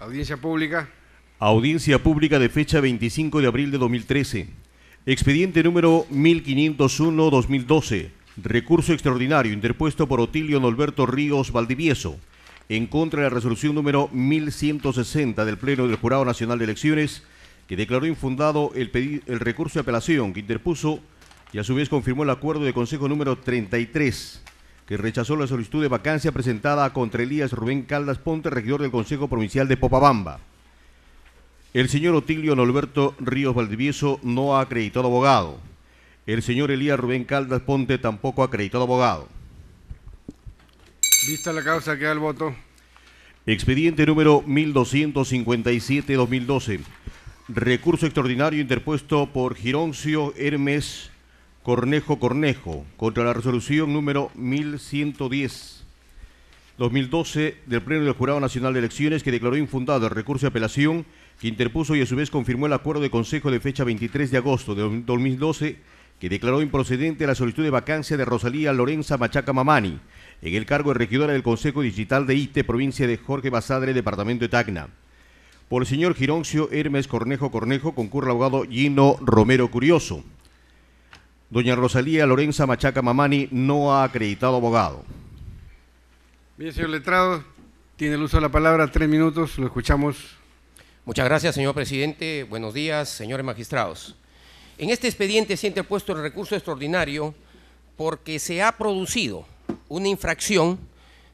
Audiencia pública. Audiencia pública de fecha 25 de abril de 2013. Expediente número 1501-2012. Recurso extraordinario interpuesto por Otilio Norberto Ríos Valdivieso en contra de la resolución número 1160 del Pleno del Jurado Nacional de Elecciones que declaró infundado el, recurso de apelación que interpuso y a su vez confirmó el acuerdo de Consejo número 33 rechazó la solicitud de vacancia presentada contra Elías Rubén Caldas Ponte, regidor del Consejo Provincial de Popabamba. El señor Otilio Norberto Ríos Valdivieso no ha acreditado abogado. El señor Elías Rubén Caldas Ponte tampoco ha acreditado abogado. Vista la causa, queda el voto. Expediente número 1257-2012. Recurso extraordinario interpuesto por Gironcio Hermes Cornejo Cornejo contra la resolución número 1110. 2012 del Pleno del Jurado Nacional de Elecciones que declaró infundado el recurso de apelación que interpuso y a su vez confirmó el acuerdo de consejo de fecha 23 de agosto de 2012 que declaró improcedente la solicitud de vacancia de Rosalía Lorenza Machaca Mamani en el cargo de regidora del Consejo Digital de ITE, provincia de Jorge Basadre, departamento de Tacna. Por el señor Gironcio Hermes Cornejo Cornejo concurre el abogado Gino Romero Curioso. Doña Rosalía Lorenza Machaca Mamani no ha acreditado abogado. Bien, señor letrado, tiene el uso de la palabra, tres minutos, lo escuchamos. Muchas gracias, señor presidente. Buenos días, señores magistrados. En este expediente se ha interpuesto el recurso extraordinario porque se ha producido una infracción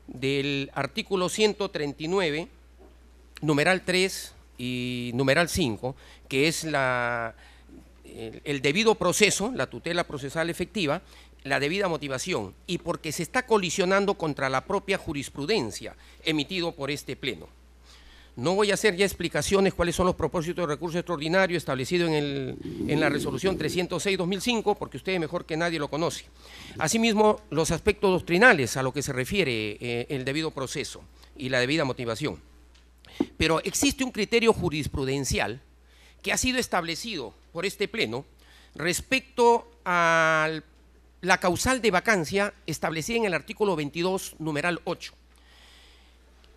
del artículo 139, numeral 3 y numeral 5, que es la el, debido proceso, la tutela procesal efectiva, la debida motivación y porque se está colisionando contra la propia jurisprudencia emitido por este Pleno. No voy a hacer ya explicaciones cuáles son los propósitos de recurso extraordinario establecido en, la resolución 306-2005, porque usted mejor que nadie lo conoce. Asimismo, los aspectos doctrinales a lo que se refiere eh, el debido proceso y la debida motivación. Pero existe un criterio jurisprudencial que ha sido establecido por este Pleno respecto a la causal de vacancia establecida en el artículo 22, numeral 8.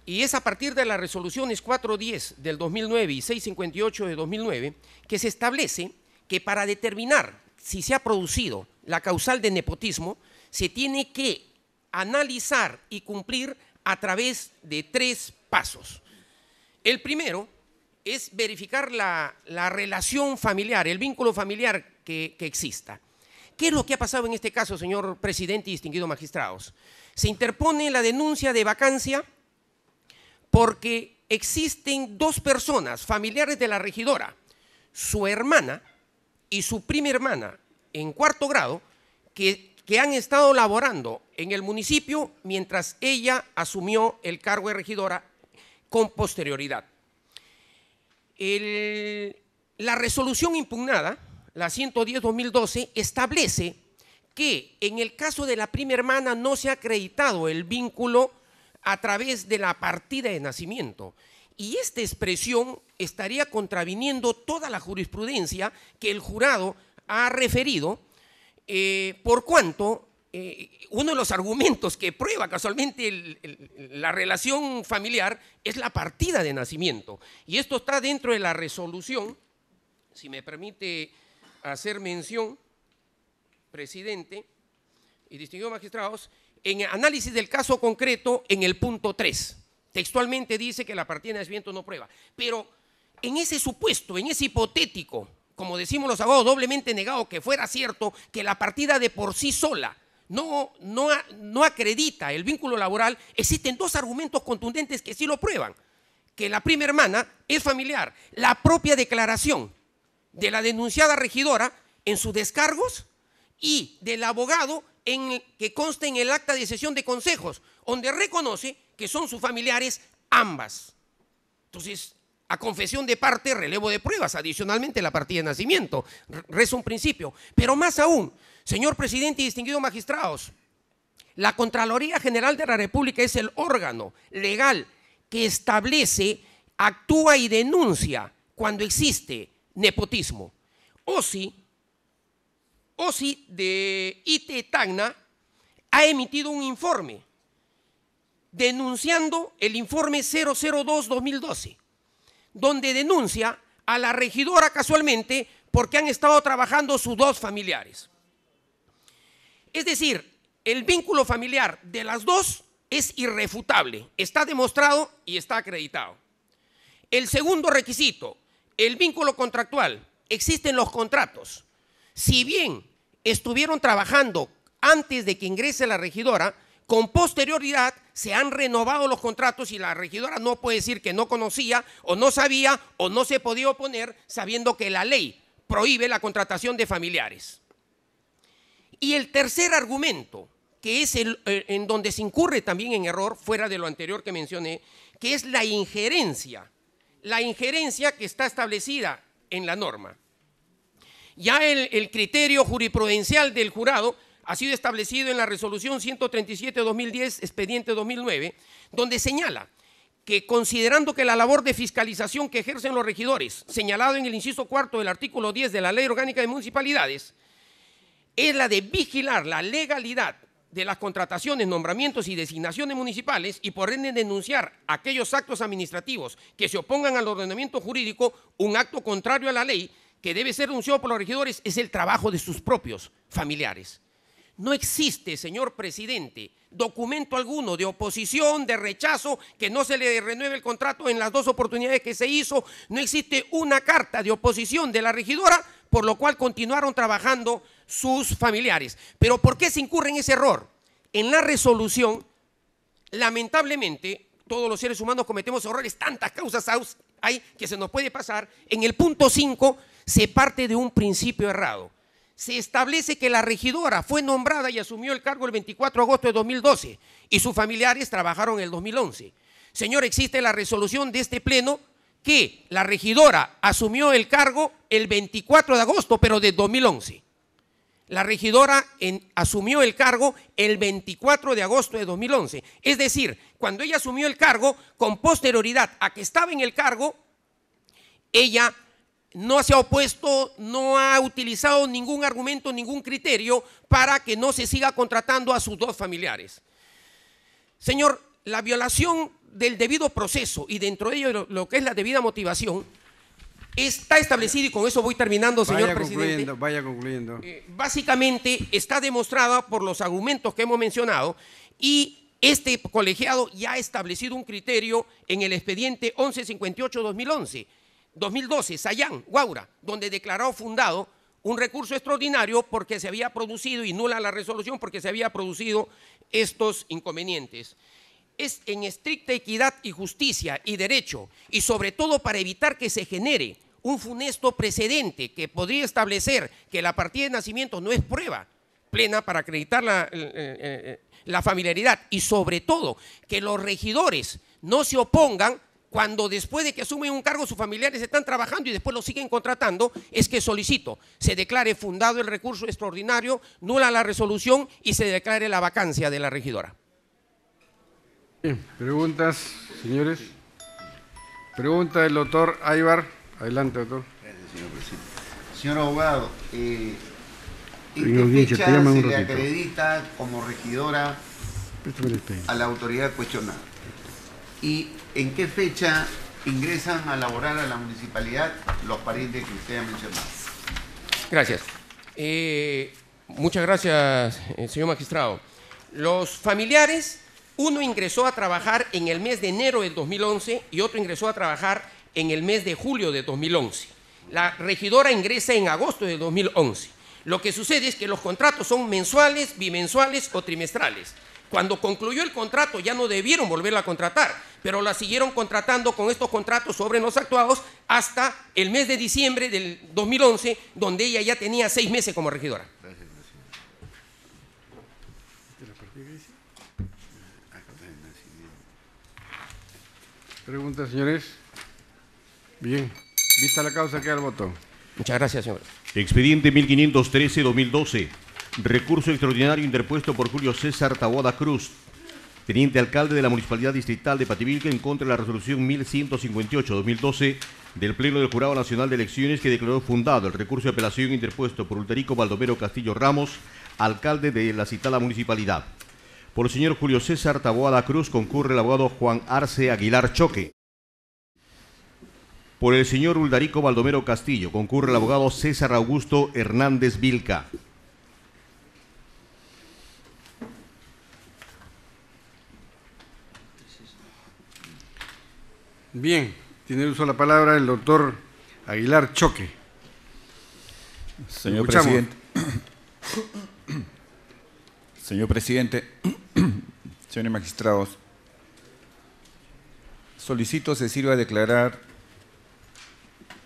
Y es a partir de las resoluciones 410 del 2009 y 658 de 2009 que se establece que para determinar si se ha producido la causal de nepotismo, se tiene que analizar y cumplir a través de tres pasos. El primero es verificar la, relación familiar, el vínculo familiar que, exista. ¿Qué es lo que ha pasado en este caso, señor presidente y distinguidos magistrados? Se interpone la denuncia de vacancia porque existen dos personas, familiares de la regidora, su hermana y su prima hermana en cuarto grado, que han estado laborando en el municipio mientras ella asumió el cargo de regidora con posterioridad la resolución impugnada, la 110-2012, establece que en el caso de la prima hermana no se ha acreditado el vínculo a través de la partida de nacimiento. Y esta expresión estaría contraviniendo toda la jurisprudencia que el jurado ha referido, eh, por cuanto eh, uno de los argumentos que prueba casualmente la relación familiar es la partida de nacimiento. Y esto está dentro de la resolución, si me permite hacer mención, presidente y distinguidos magistrados, en análisis del caso concreto en el punto 3. Textualmente dice que la partida de nacimiento no prueba. Pero en ese supuesto, en ese hipotético, como decimos los abogados, doblemente negado que fuera cierto que la partida de por sí sola no, no, no acredita el vínculo laboral, existen dos argumentos contundentes que sí lo prueban. Que la prima hermana es familiar. La propia declaración de la denunciada regidora en sus descargos y del abogado en que consta en el acta de sesión de consejos, donde reconoce que son sus familiares ambas. Entonces, a confesión de parte, relevo de pruebas, adicionalmente la partida de nacimiento, reza un principio. Pero más aún, Señor presidente y distinguidos magistrados, la Contraloría General de la República es el órgano legal que establece, actúa y denuncia cuando existe nepotismo. OSI, OSI de IT Tacna ha emitido un informe denunciando el informe 002-2012, donde denuncia a la regidora casualmente porque han estado trabajando sus dos familiares. Es decir, el vínculo familiar de las dos es irrefutable, está demostrado y está acreditado. El segundo requisito, el vínculo contractual, existen los contratos. Si bien estuvieron trabajando antes de que ingrese la regidora, con posterioridad se han renovado los contratos y la regidora no puede decir que no conocía o no sabía o no se podía oponer sabiendo que la ley prohíbe la contratación de familiares. Y el tercer argumento, que es el, eh, en donde se incurre también en error, fuera de lo anterior que mencioné, que es la injerencia, la injerencia que está establecida en la norma. Ya el, el criterio jurisprudencial del jurado ha sido establecido en la resolución 137-2010, expediente 2009, donde señala que considerando que la labor de fiscalización que ejercen los regidores, señalado en el inciso cuarto del artículo 10 de la Ley Orgánica de Municipalidades, es la de vigilar la legalidad de las contrataciones, nombramientos y designaciones municipales y por ende denunciar aquellos actos administrativos que se opongan al ordenamiento jurídico, un acto contrario a la ley que debe ser denunciado por los regidores es el trabajo de sus propios familiares. No existe, señor presidente, documento alguno de oposición, de rechazo, que no se le renueve el contrato en las dos oportunidades que se hizo. No existe una carta de oposición de la regidora, por lo cual continuaron trabajando sus familiares. Pero ¿por qué se incurre en ese error? En la resolución, lamentablemente, todos los seres humanos cometemos errores, tantas causas hay que se nos puede pasar. En el punto 5 se parte de un principio errado. Se establece que la regidora fue nombrada y asumió el cargo el 24 de agosto de 2012 y sus familiares trabajaron en el 2011. Señor, existe la resolución de este pleno que la regidora asumió el cargo el 24 de agosto, pero de 2011. La regidora asumió el cargo el 24 de agosto de 2011. Es decir, cuando ella asumió el cargo, con posterioridad a que estaba en el cargo, ella no se ha opuesto, no ha utilizado ningún argumento, ningún criterio para que no se siga contratando a sus dos familiares. Señor, la violación del debido proceso y dentro de ello lo que es la debida motivación Está establecido, y con eso voy terminando, señor vaya Concluyendo, vaya concluyendo. Eh, básicamente está demostrada por los argumentos que hemos mencionado y este colegiado ya ha establecido un criterio en el expediente 1158-2011, 2012, Sayán, Guaura, donde declaró fundado un recurso extraordinario porque se había producido, y nula la resolución porque se había producido estos inconvenientes es en estricta equidad y justicia y derecho, y sobre todo para evitar que se genere un funesto precedente que podría establecer que la partida de nacimiento no es prueba plena para acreditar eh, eh, eh, la, familiaridad y sobre todo que los regidores no se opongan cuando después de que asumen un cargo sus familiares están trabajando y después lo siguen contratando, es que solicito se declare fundado el recurso extraordinario, nula la resolución y se declare la vacancia de la regidora. Preguntas, señores. Pregunta del doctor Aybar. Adelante, doctor. Gracias, señor presidente. Señor abogado, eh, ¿en qué fecha se le acredita como regidora a la autoridad cuestionada? ¿Y en qué fecha ingresan a laborar a la municipalidad los parientes que usted ha mencionado? Gracias. Eh, muchas gracias, eh, señor magistrado. Los familiares uno ingresó a trabajar en el mes de enero del 2011 y otro ingresó a trabajar en el mes de julio de 2011. La regidora ingresa en agosto de 2011. Lo que sucede es que los contratos son mensuales, bimensuales o trimestrales. Cuando concluyó el contrato ya no debieron volverla a contratar, pero la siguieron contratando con estos contratos sobre los actuados hasta el mes de diciembre del 2011, donde ella ya tenía seis meses como regidora. Preguntas, señores. Bien. Vista la causa, queda el voto. Muchas gracias, señor. Expediente 1513-2012. Recurso extraordinario interpuesto por Julio César Tawada Cruz, teniente alcalde de la Municipalidad Distrital de Pativilca, en contra de la resolución 1158-2012 del Pleno del Jurado Nacional de Elecciones que declaró fundado el recurso de apelación interpuesto por Ulterico Baldomero Castillo Ramos, alcalde de la citada municipalidad. Por el señor Julio César Taboada Cruz concurre el abogado Juan Arce Aguilar Choque. Por el señor Uldarico Baldomero Castillo concurre el abogado César Augusto Hernández Vilca. Bien, tiene uso la palabra el doctor Aguilar Choque. Señor presidente. Señor presidente, señores magistrados, solicito se sirva a declarar,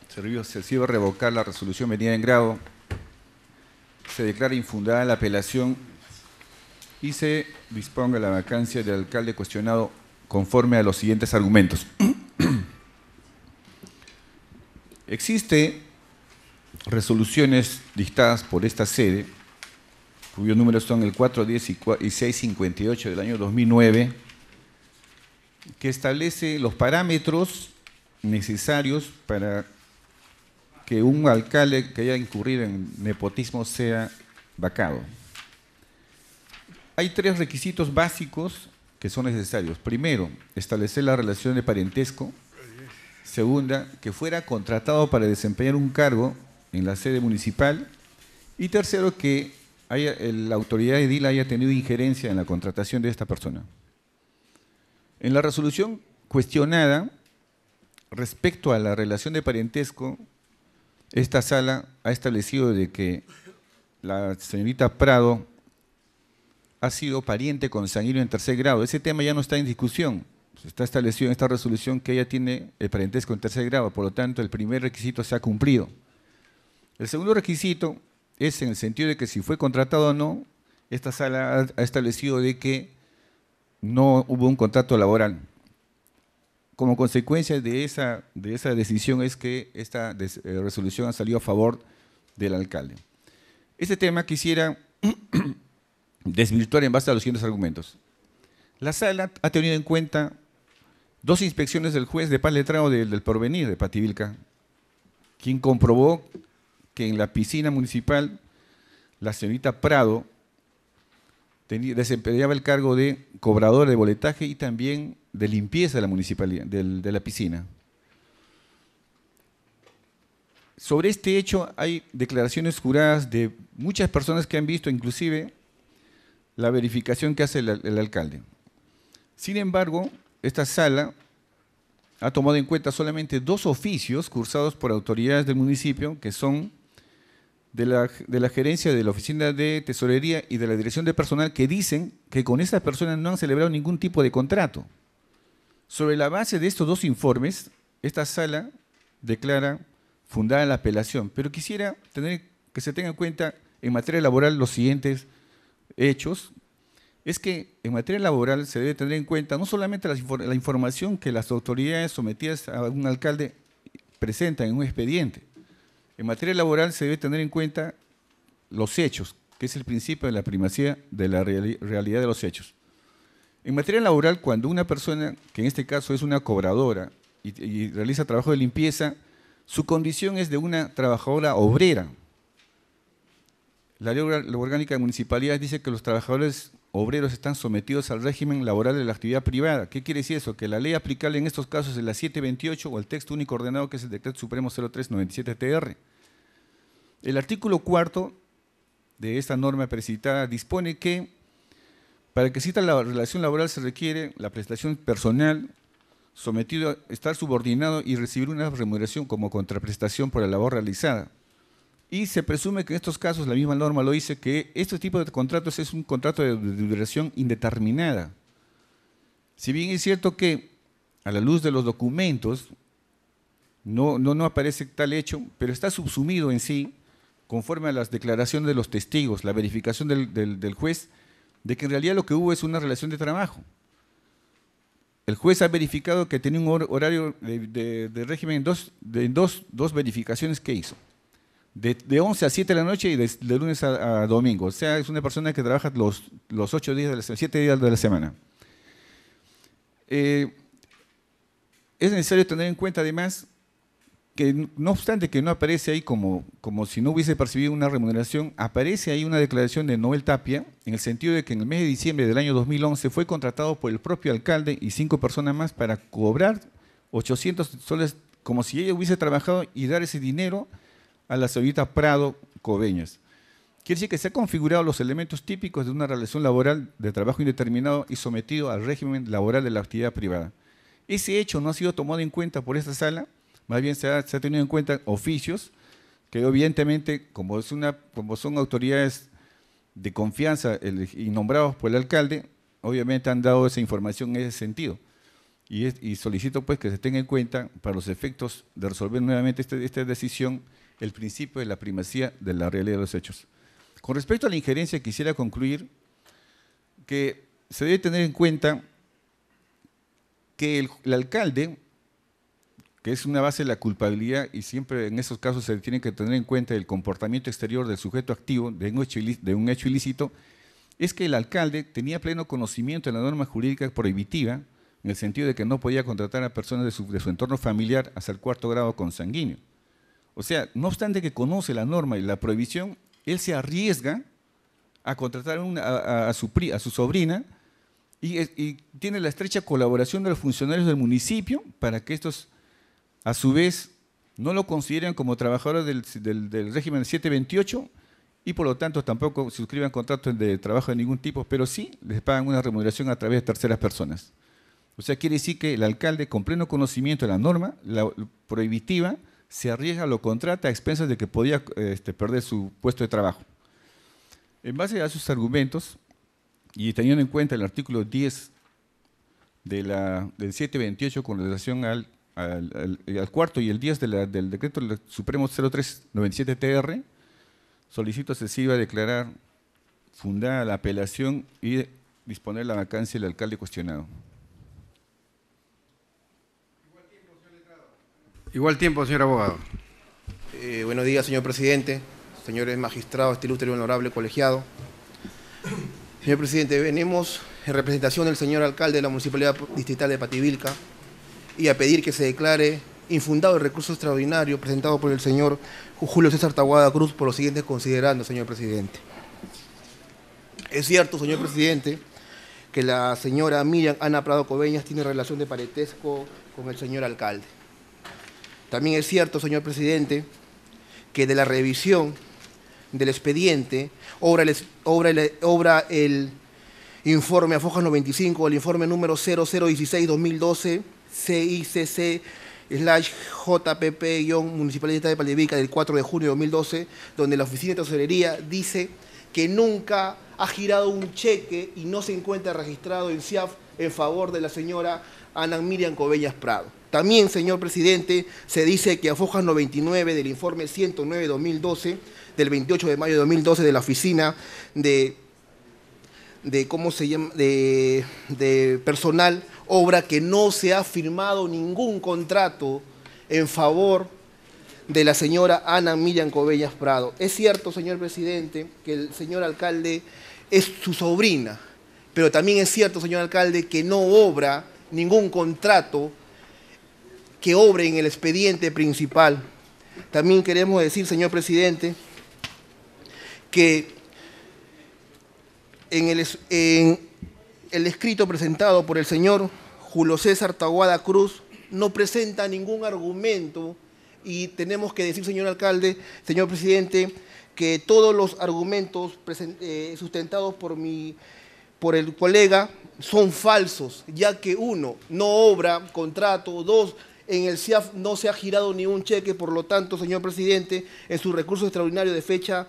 se sirva a revocar la resolución venida en grado, se declara infundada la apelación y se disponga la vacancia del alcalde cuestionado conforme a los siguientes argumentos. Existe resoluciones dictadas por esta sede cuyos números son el 410 y 658 del año 2009, que establece los parámetros necesarios para que un alcalde que haya incurrido en nepotismo sea vacado. Hay tres requisitos básicos que son necesarios. Primero, establecer la relación de parentesco. Segunda, que fuera contratado para desempeñar un cargo en la sede municipal. Y tercero, que la autoridad edil haya tenido injerencia en la contratación de esta persona. En la resolución cuestionada, respecto a la relación de parentesco, esta sala ha establecido de que la señorita Prado ha sido pariente con en tercer grado. Ese tema ya no está en discusión. Pues está establecido en esta resolución que ella tiene el parentesco en tercer grado. Por lo tanto, el primer requisito se ha cumplido. El segundo requisito es en el sentido de que si fue contratado o no, esta sala ha establecido de que no hubo un contrato laboral. Como consecuencia de esa, de esa decisión es que esta eh, resolución ha salido a favor del alcalde. Este tema quisiera desvirtuar en base a los siguientes argumentos. La sala ha tenido en cuenta dos inspecciones del juez de paz letrado del, del porvenir de Pativilca, quien comprobó que en la piscina municipal la señorita Prado desempeñaba el cargo de cobradora de boletaje y también de limpieza de la de la piscina. Sobre este hecho hay declaraciones juradas de muchas personas que han visto inclusive la verificación que hace el alcalde. Sin embargo, esta sala ha tomado en cuenta solamente dos oficios cursados por autoridades del municipio, que son de la, gerencia de la oficina de tesorería y de la dirección de personal que dicen que con esas personas no han celebrado ningún tipo de contrato. Sobre la base de estos dos informes, esta sala declara fundada la apelación, pero quisiera tener que se tenga en cuenta en materia laboral los siguientes hechos. Es que en materia laboral se debe tener en cuenta no solamente la información que las autoridades sometidas a un alcalde presentan en un expediente, en materia laboral se debe tener en cuenta los hechos, que es el principio de la primacía de la realidad de los hechos. En materia laboral, cuando una persona, que en este caso es una cobradora y, y realiza trabajo de limpieza, su condición es de una trabajadora obrera. La ley orgánica de municipalidad dice que los trabajadores obreros están sometidos al régimen laboral de la actividad privada. ¿Qué quiere decir eso? Que la ley aplicable en estos casos es la 728 o el texto único ordenado que es el Decreto Supremo 0397-TR. El artículo cuarto de esta norma precitada dispone que para que exista la relación laboral se requiere la prestación personal sometido a estar subordinado y recibir una remuneración como contraprestación por la labor realizada. Y se presume que en estos casos, la misma norma lo dice, que este tipo de contratos es un contrato de duración indeterminada. Si bien es cierto que a la luz de los documentos no, no, no aparece tal hecho, pero está subsumido en sí, conforme a las declaraciones de los testigos, la verificación del, juez, de que en realidad lo que hubo es una relación de trabajo. El juez ha verificado que tenía un horario de, régimen en dos, de dos verificaciones que hizo de, 11 a 7 de la noche y de, lunes a, domingo. O sea, es una persona que trabaja los, días de la semana, 7 días de la semana. es necesario tener en cuenta además que no obstante que no aparece ahí como, como si no hubiese percibido una remuneración, aparece ahí una declaración de Noel Tapia, en el sentido de que en el mes de diciembre del año 2011 fue contratado por el propio alcalde y cinco personas más para cobrar 800 soles como si ella hubiese trabajado y dar ese dinero a la señorita Prado Cobeñas. Quiere decir que se han configurado los elementos típicos de una relación laboral de trabajo indeterminado y sometido al régimen laboral de la actividad privada. Ese hecho no ha sido tomado en cuenta por esta sala, más bien se ha, tenido en cuenta oficios que evidentemente, como, son autoridades de confianza y nombrados por el alcalde, obviamente han dado esa información en ese sentido. Y, solicito pues que se tenga en cuenta para los efectos de resolver nuevamente esta, esta decisión el principio de la primacía de la realidad de los hechos. Con respecto a la injerencia, quisiera concluir que se debe tener en cuenta que el, alcalde, que es una base de la culpabilidad y siempre en esos casos se tiene que tener en cuenta el comportamiento exterior del sujeto activo de un hecho, ilícito, es que el alcalde tenía pleno conocimiento de la norma jurídica prohibitiva, en el sentido de que no podía contratar a personas de su entorno familiar hasta el cuarto grado consanguíneo. O sea, no obstante que conoce la norma y la prohibición, él se arriesga a contratar a, su sobrina y, tiene la estrecha colaboración de los funcionarios del municipio para que estos, a su vez, no lo consideren como trabajador del, del régimen 728 y por lo tanto tampoco suscriban contratos de trabajo de ningún tipo, pero sí les pagan una remuneración a través de terceras personas. O sea, quiere decir que el alcalde, con pleno conocimiento de la norma la prohibitiva, se arriesga, lo contrata a expensas de que podía este, perder su puesto de trabajo. En base a sus argumentos, y teniendo en cuenta el artículo 10 del 728 con relación al, al, eh, cuarto y el 10 del decreto supremo 0397-TR, solicito se a declarar fundada la apelación y disponer la vacancia del alcalde cuestionado. Igual tiempo, señor abogado. Eh, buenos días, señor presidente, señores magistrados, este ilustre y honorable colegiado. Señor presidente, venimos en representación del señor alcalde de la Municipalidad Distrital de Pativilca y a pedir que se declare infundado el recurso extraordinario presentado por el señor Julio César Taguada Cruz por los siguientes considerandos, señor presidente. Es cierto, señor presidente, que la señora Miriam Ana Prado Coveñas tiene relación de parentesco con el señor alcalde. También es cierto, señor presidente, que de la revisión del expediente obra el, el informe a 95, el informe número 0016-2012, CICC JPP-Municipalidad de Palevica del 4 de junio de 2012, donde la Oficina de Tesorería dice que nunca ha girado un cheque y no se encuentra registrado en CIAF en favor de la señora Ana Miriam Cobellas Prado. También, señor presidente, se dice que a Foja 99 del informe 109-2012, del 28 de mayo de 2012, de la oficina de, de, ¿cómo se llama? de, de personal, obra que no se ha firmado ningún contrato en favor de la señora Ana Millán Cobellas Prado. Es cierto, señor presidente, que el señor alcalde es su sobrina, pero también es cierto, señor alcalde, que no obra ningún contrato que obre en el expediente principal. También queremos decir, señor presidente, que en el, escrito presentado por el señor Julio César Taguada Cruz no presenta ningún argumento y tenemos que decir, señor alcalde, señor presidente, que todos los argumentos eh, sustentados por por el colega son falsos, ya que uno, no obra contrato, dos, en el CIAF no se ha girado ni un cheque, por lo tanto, señor presidente, en su recurso extraordinario de fecha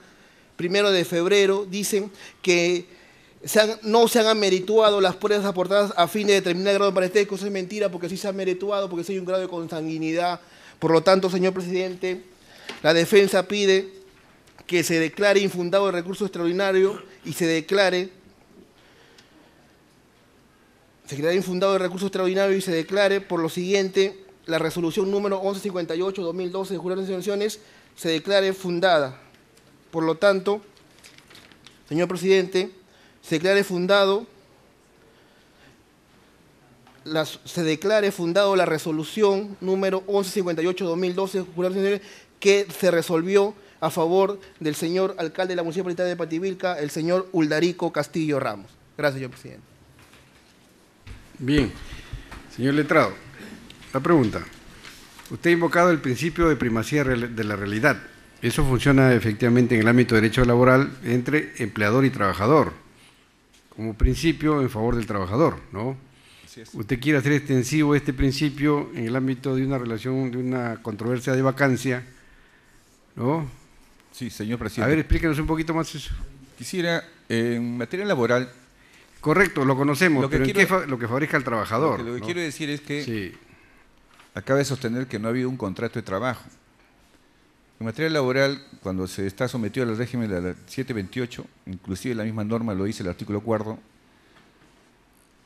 primero de febrero, dicen que no se han amerituado las pruebas aportadas a fin de determinar el grado de parentesco. Eso es mentira porque sí se ha amerituado, porque sí hay un grado de consanguinidad. Por lo tanto, señor presidente, la defensa pide que se declare infundado el recurso extraordinario y se declare se declare infundado el recurso extraordinario y se declare por lo siguiente la resolución número 1158-2012 de Jurado de sanciones se declare fundada. Por lo tanto, señor presidente, se declare fundado la, resolución número 1158-2012 de Jurado de que se resolvió a favor del señor alcalde de la Municipalidad de Pativilca, el señor Uldarico Castillo Ramos. Gracias, señor presidente. Bien. Señor letrado. La pregunta. Usted ha invocado el principio de primacía de la realidad. Eso funciona efectivamente en el ámbito de derecho laboral entre empleador y trabajador, como principio en favor del trabajador, ¿no? Usted quiere hacer extensivo este principio en el ámbito de una relación, de una controversia de vacancia, ¿no? Sí, señor presidente. A ver, explíquenos un poquito más eso. Quisiera, eh, en materia laboral... Correcto, lo conocemos, pero en qué, lo que favorezca al trabajador. Lo que, quiero decir es que acaba de sostener que no ha habido un contrato de trabajo. En materia laboral, cuando se está sometido al régimen de la 728, inclusive la misma norma lo dice el artículo 4,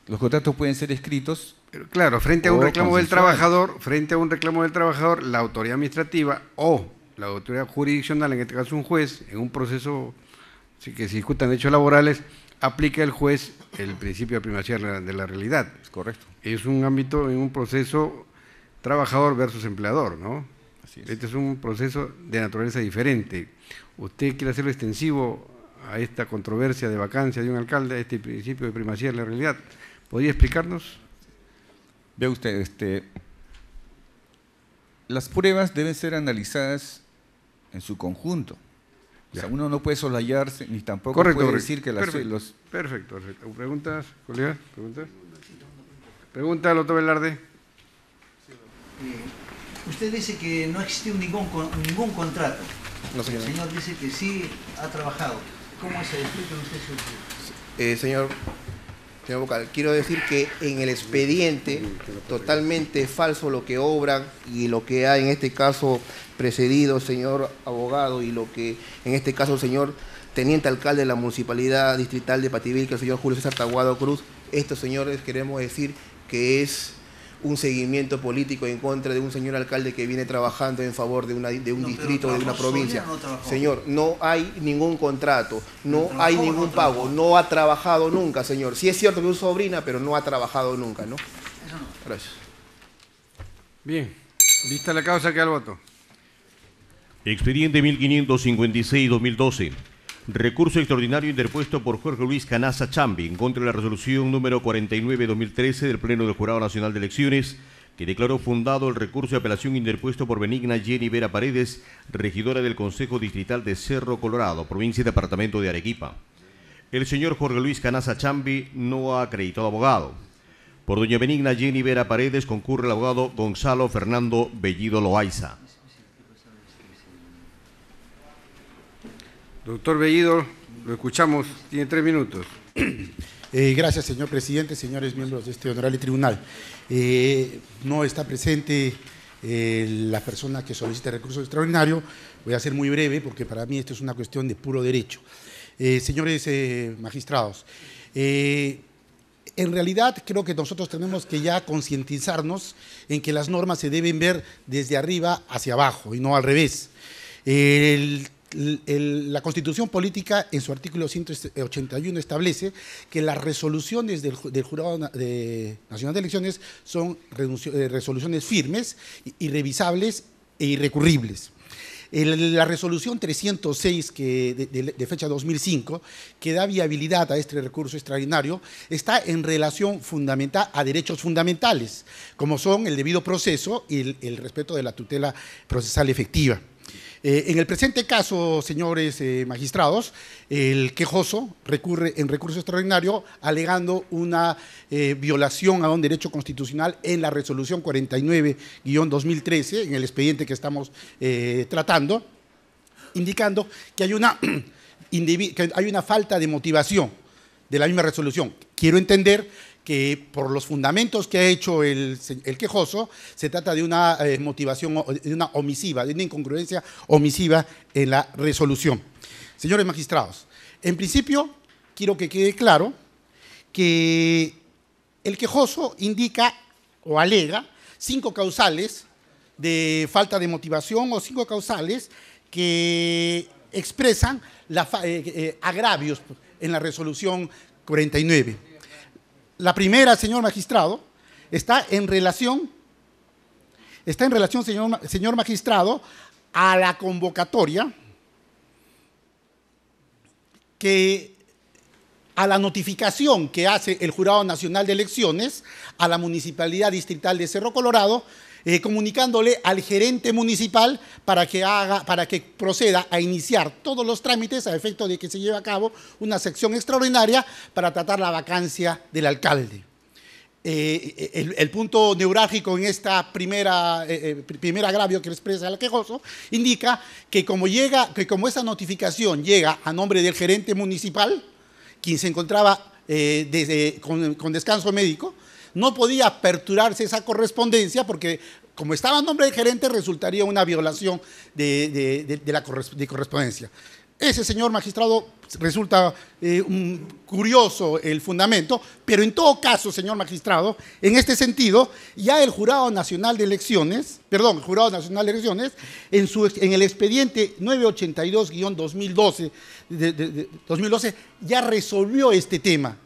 los contratos pueden ser escritos. claro, frente a un reclamo del trabajador, frente a un reclamo del trabajador, la autoridad administrativa o la autoridad jurisdiccional, en este caso un juez, en un proceso que se discutan hechos laborales, aplica el juez el principio de primacía de la realidad. Es correcto. Es un ámbito, en un proceso trabajador versus empleador, ¿no? Este es un proceso de naturaleza diferente. Usted quiere hacerlo extensivo a esta controversia de vacancia de un alcalde, a este principio de primacía de la realidad. ¿Podría explicarnos? Ve usted, este, las pruebas deben ser analizadas en su conjunto. O sea, uno no puede solayarse ni tampoco puede decir que las... Perfecto, los... perfecto, ¿Preguntas, colega? ¿Preguntas? Pregunta, Loto Velarde. Eh, usted dice que no existió ningún, ningún contrato. No, señor. El señor dice que sí ha trabajado. ¿Cómo se explica usted su... Eh, señor, señor Vocal, quiero decir que en el expediente totalmente falso lo que obra y lo que ha en este caso precedido, señor abogado, y lo que en este caso el señor teniente alcalde de la Municipalidad Distrital de Pativilca, el señor Julio César Taguado Cruz, estos señores queremos decir que es un seguimiento político en contra de un señor alcalde que viene trabajando en favor de, un distrito, de una provincia. señor, no hay ningún contrato, no hay ningún pago, no ha trabajado nunca, señor. Sí es cierto que es sobrina, pero no ha trabajado nunca, ¿no? Gracias. Bien, vista la causa, que al voto. Expediente 1556-2012. Recurso extraordinario interpuesto por Jorge Luis Canaza Chambi en contra de la resolución número 49-2013 del Pleno del Jurado Nacional de Elecciones, que declaró fundado el recurso de apelación interpuesto por Benigna Jenny Vera Paredes, regidora del Consejo Distrital de Cerro Colorado, provincia y departamento de Arequipa. El señor Jorge Luis Canaza Chambi no ha acreditado abogado. Por doña Benigna Jenny Vera Paredes concurre el abogado Gonzalo Fernando Bellido Loaiza. Doctor Bellido, lo escuchamos, tiene tres minutos. Eh, gracias, señor presidente, señores miembros de este honorable tribunal. Eh, no está presente eh, la persona que solicita recursos extraordinarios. Voy a ser muy breve porque para mí esto es una cuestión de puro derecho. señores magistrados, en realidad creo que nosotros tenemos que ya concientizarnos en que las normas se deben ver desde arriba hacia abajo y no al revés. El la Constitución Política, en su artículo 181, establece que las resoluciones del, Jurado Nacional de Elecciones son eh, resoluciones firmes, irrevisables e irrecurribles. La resolución 306 de, fecha 2005, que da viabilidad a este recurso extraordinario, está en relación fundamental a derechos fundamentales, como son el debido proceso y el respeto de la tutela procesal efectiva. Eh, en el presente caso, señores eh, magistrados, el quejoso recurre en recurso extraordinario alegando una eh, violación a un derecho constitucional en la resolución 49-2013, en el expediente que estamos tratando, indicando que hay, una, que hay una falta de motivación de la misma resolución. Quiero entender que por los fundamentos que ha hecho el, quejoso, se trata de una eh, motivación, de una omisiva, de una incongruencia omisiva en la resolución. Señores magistrados, en principio quiero que quede claro que el quejoso indica o alega cinco causales de falta de motivación o cinco causales que expresan la, eh, eh, agravios en la resolución 49. La primera, señor magistrado, está en relación, está en relación, señor, señor magistrado, a la convocatoria que a la notificación que hace el Jurado Nacional de Elecciones a la Municipalidad Distrital de Cerro Colorado eh, comunicándole al gerente municipal para que, haga, para que proceda a iniciar todos los trámites a efecto de que se lleve a cabo una sección extraordinaria para tratar la vacancia del alcalde. Eh, eh, el, punto neurálgico en esta primera, primer agravio que expresa el quejoso indica que como, llega, como esa notificación llega a nombre del gerente municipal, quien se encontraba desde, con, descanso médico, no podía aperturarse esa correspondencia porque como estaba en nombre del gerente resultaría una violación de, la correspondencia. Ese señor magistrado resulta eh, curioso el fundamento, pero en todo caso, señor magistrado, en este sentido, ya el Jurado Nacional de Elecciones, perdón, el Jurado Nacional de Elecciones, en, su, en el expediente 982-2012, de, 2012, ya resolvió este tema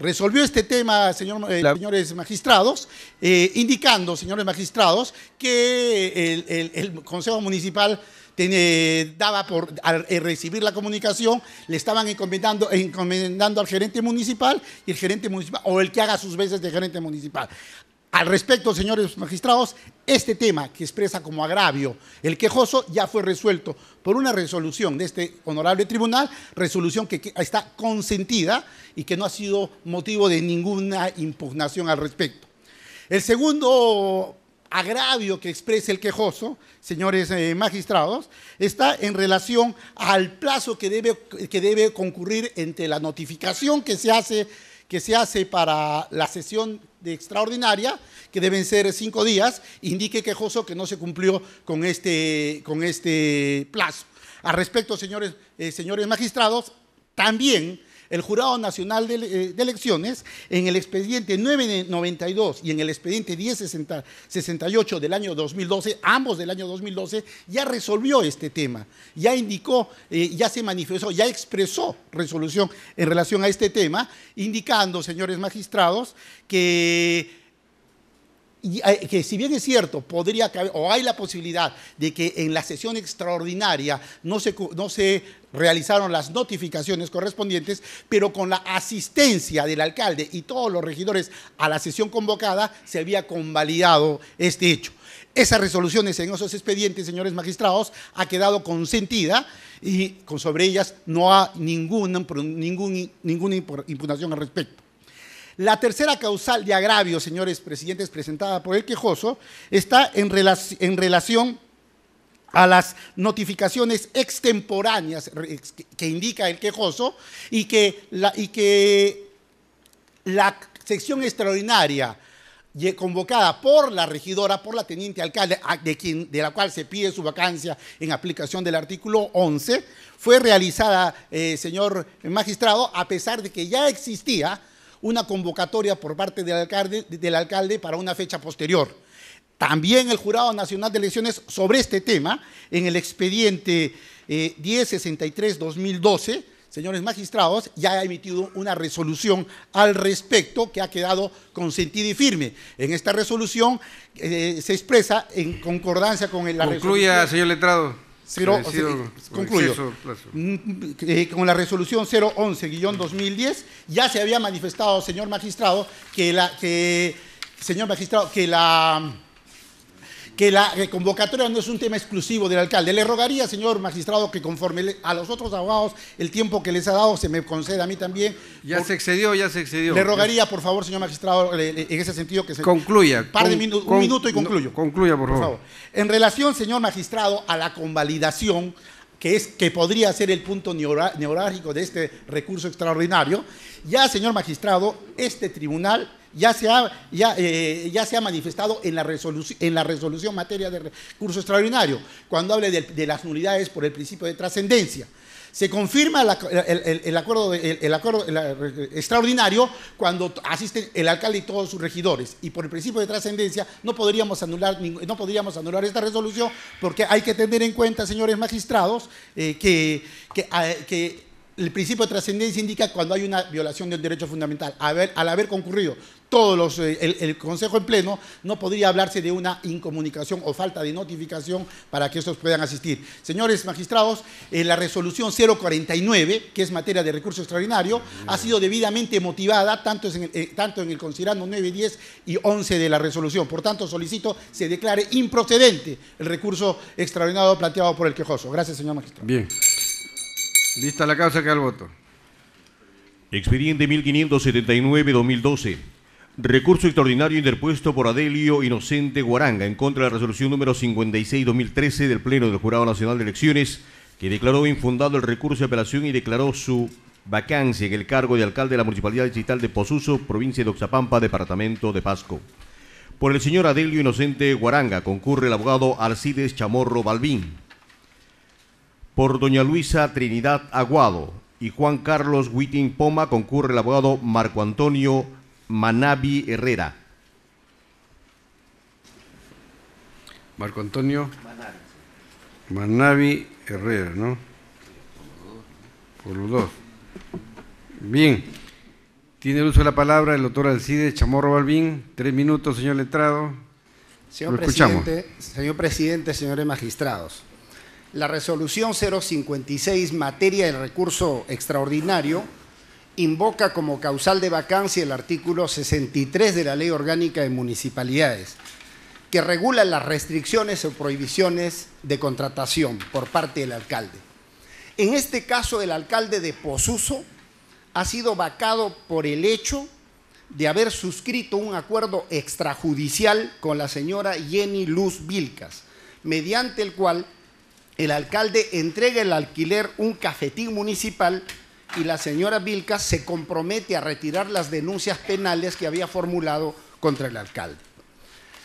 resolvió este tema, eh, señores magistrados, eh, indicando, señores magistrados, que el, Consejo Municipal daba por eh, recibir la comunicación, le estaban encomendando, encomendando al gerente municipal y el gerente municipal, o el que haga sus veces de gerente municipal. Al respecto, señores magistrados, este tema que expresa como agravio el quejoso ya fue resuelto por una resolución de este honorable tribunal, resolución que está consentida y que no ha sido motivo de ninguna impugnación al respecto. El segundo agravio que expresa el quejoso, señores eh, magistrados, está en relación al plazo que debe, que debe concurrir entre la notificación que se hace, que se hace para la sesión de extraordinaria, que deben ser cinco días, indique quejoso que no se cumplió con este, con este plazo. Al respecto, señores, eh, señores magistrados, también el Jurado Nacional eh, de, Elecciones, en el expediente 992 y en el expediente 1068 del año 2012, ambos del año 2012, ya resolvió este tema, ya indicó, eh, ya se manifestó, ya expresó resolución en relación a este tema, indicando, señores magistrados, que eh, que si bien es cierto, podría caber, o hay la posibilidad de que en la sesión extraordinaria no se, se realizaron las notificaciones correspondientes, pero con la asistencia del alcalde y todos los regidores a la sesión convocada se había convalidado este hecho. Esas resoluciones en esos expedientes, señores magistrados, ha quedado consentida y sobre ellas no hay ninguna, ninguna ninguna impugnación al respecto. La tercera causal de agravio, señores presidentes, presentada por el quejoso, está en, relación a las notificaciones extemporáneas que indica el quejoso y que la, sección extraordinaria convocada por la regidora, por la teniente alcalde, de, la cual se pide su vacancia en aplicación del artículo 11, fue realizada, eh, señor magistrado, a pesar de que ya existía una convocatoria por parte del alcalde, del alcalde para una fecha posterior. También el Jurado Nacional de Elecciones sobre este tema, en el expediente 1063-2012, eh, señores magistrados, ya ha emitido una resolución al respecto que ha quedado consentida y firme. En esta resolución eh, se expresa en concordancia con la Concluya, señor letrado concluyo. Mm, eh, con la resolución 011-2010 ya se había manifestado, señor magistrado, que la que señor magistrado que la que la convocatoria no es un tema exclusivo del alcalde. Le rogaría, señor magistrado, que conforme a los otros abogados el tiempo que les ha dado se me conceda a mí también. Ya se excedió, ya se excedió. Le rogaría, por favor, señor magistrado, en ese sentido que se concluya. Un minuto y concluyo. concluya, por favor. En relación, señor magistrado, a la convalidación que, es, que podría ser el punto neurálgico de este recurso extraordinario, ya, señor magistrado, este tribunal ya se ha, ya, eh, ya se ha manifestado en la, en la resolución materia de recurso extraordinario, cuando hable de, las nulidades por el principio de trascendencia. Se confirma el, acuerdo, el, acuerdo extraordinario cuando asisten el alcalde y todos sus regidores. Y por el principio de trascendencia no podríamos, anular, no podríamos anular esta resolución porque hay que tener en cuenta, señores magistrados, eh, que, que eh, el principio de trascendencia indica cuando hay una violación del derecho fundamental. al haber concurrido todos los, eh, el, Consejo en pleno, no podría hablarse de una incomunicación o falta de notificación para que estos puedan asistir. Señores magistrados, eh, la resolución 049, que es materia de recurso extraordinario, ha sido debidamente motivada tanto en, el, eh, tanto en el considerando 9, 10 y 11 de la resolución. Por tanto, solicito se declare improcedente el recurso extraordinario planteado por el quejoso. Gracias, señor magistrado. Bien. Lista la causa que al voto. Expediente 1579-2012. Recurso extraordinario interpuesto por Adelio Inocente Guaranga en contra de la resolución número 56-2013 del Pleno del Jurado Nacional de Elecciones, que declaró infundado el recurso de apelación y declaró su vacancia en el cargo de alcalde de la Municipalidad Digital de Pozuso, provincia de Oxapampa, departamento de Pasco. Por el señor Adelio Inocente Guaranga concurre el abogado Alcides Chamorro Balbín. Por doña Luisa Trinidad Aguado y Juan Carlos Huitín Poma concurre el abogado Marco Antonio Manabi Herrera. Marco Antonio Manabi Herrera, ¿no? Por los dos. Bien. Tiene el uso de la palabra el doctor Alcide Chamorro Balbín. Tres minutos, señor letrado. señor presidente, señores magistrados la resolución 056, materia de recurso extraordinario, invoca como causal de vacancia el artículo 63 de la Ley Orgánica de Municipalidades, que regula las restricciones o prohibiciones de contratación por parte del alcalde. En este caso, el alcalde de Posuso ha sido vacado por el hecho de haber suscrito un acuerdo extrajudicial con la señora Jenny Luz Vilcas, mediante el cual el alcalde entrega el alquiler un cafetín municipal y la señora Vilcas se compromete a retirar las denuncias penales que había formulado contra el alcalde.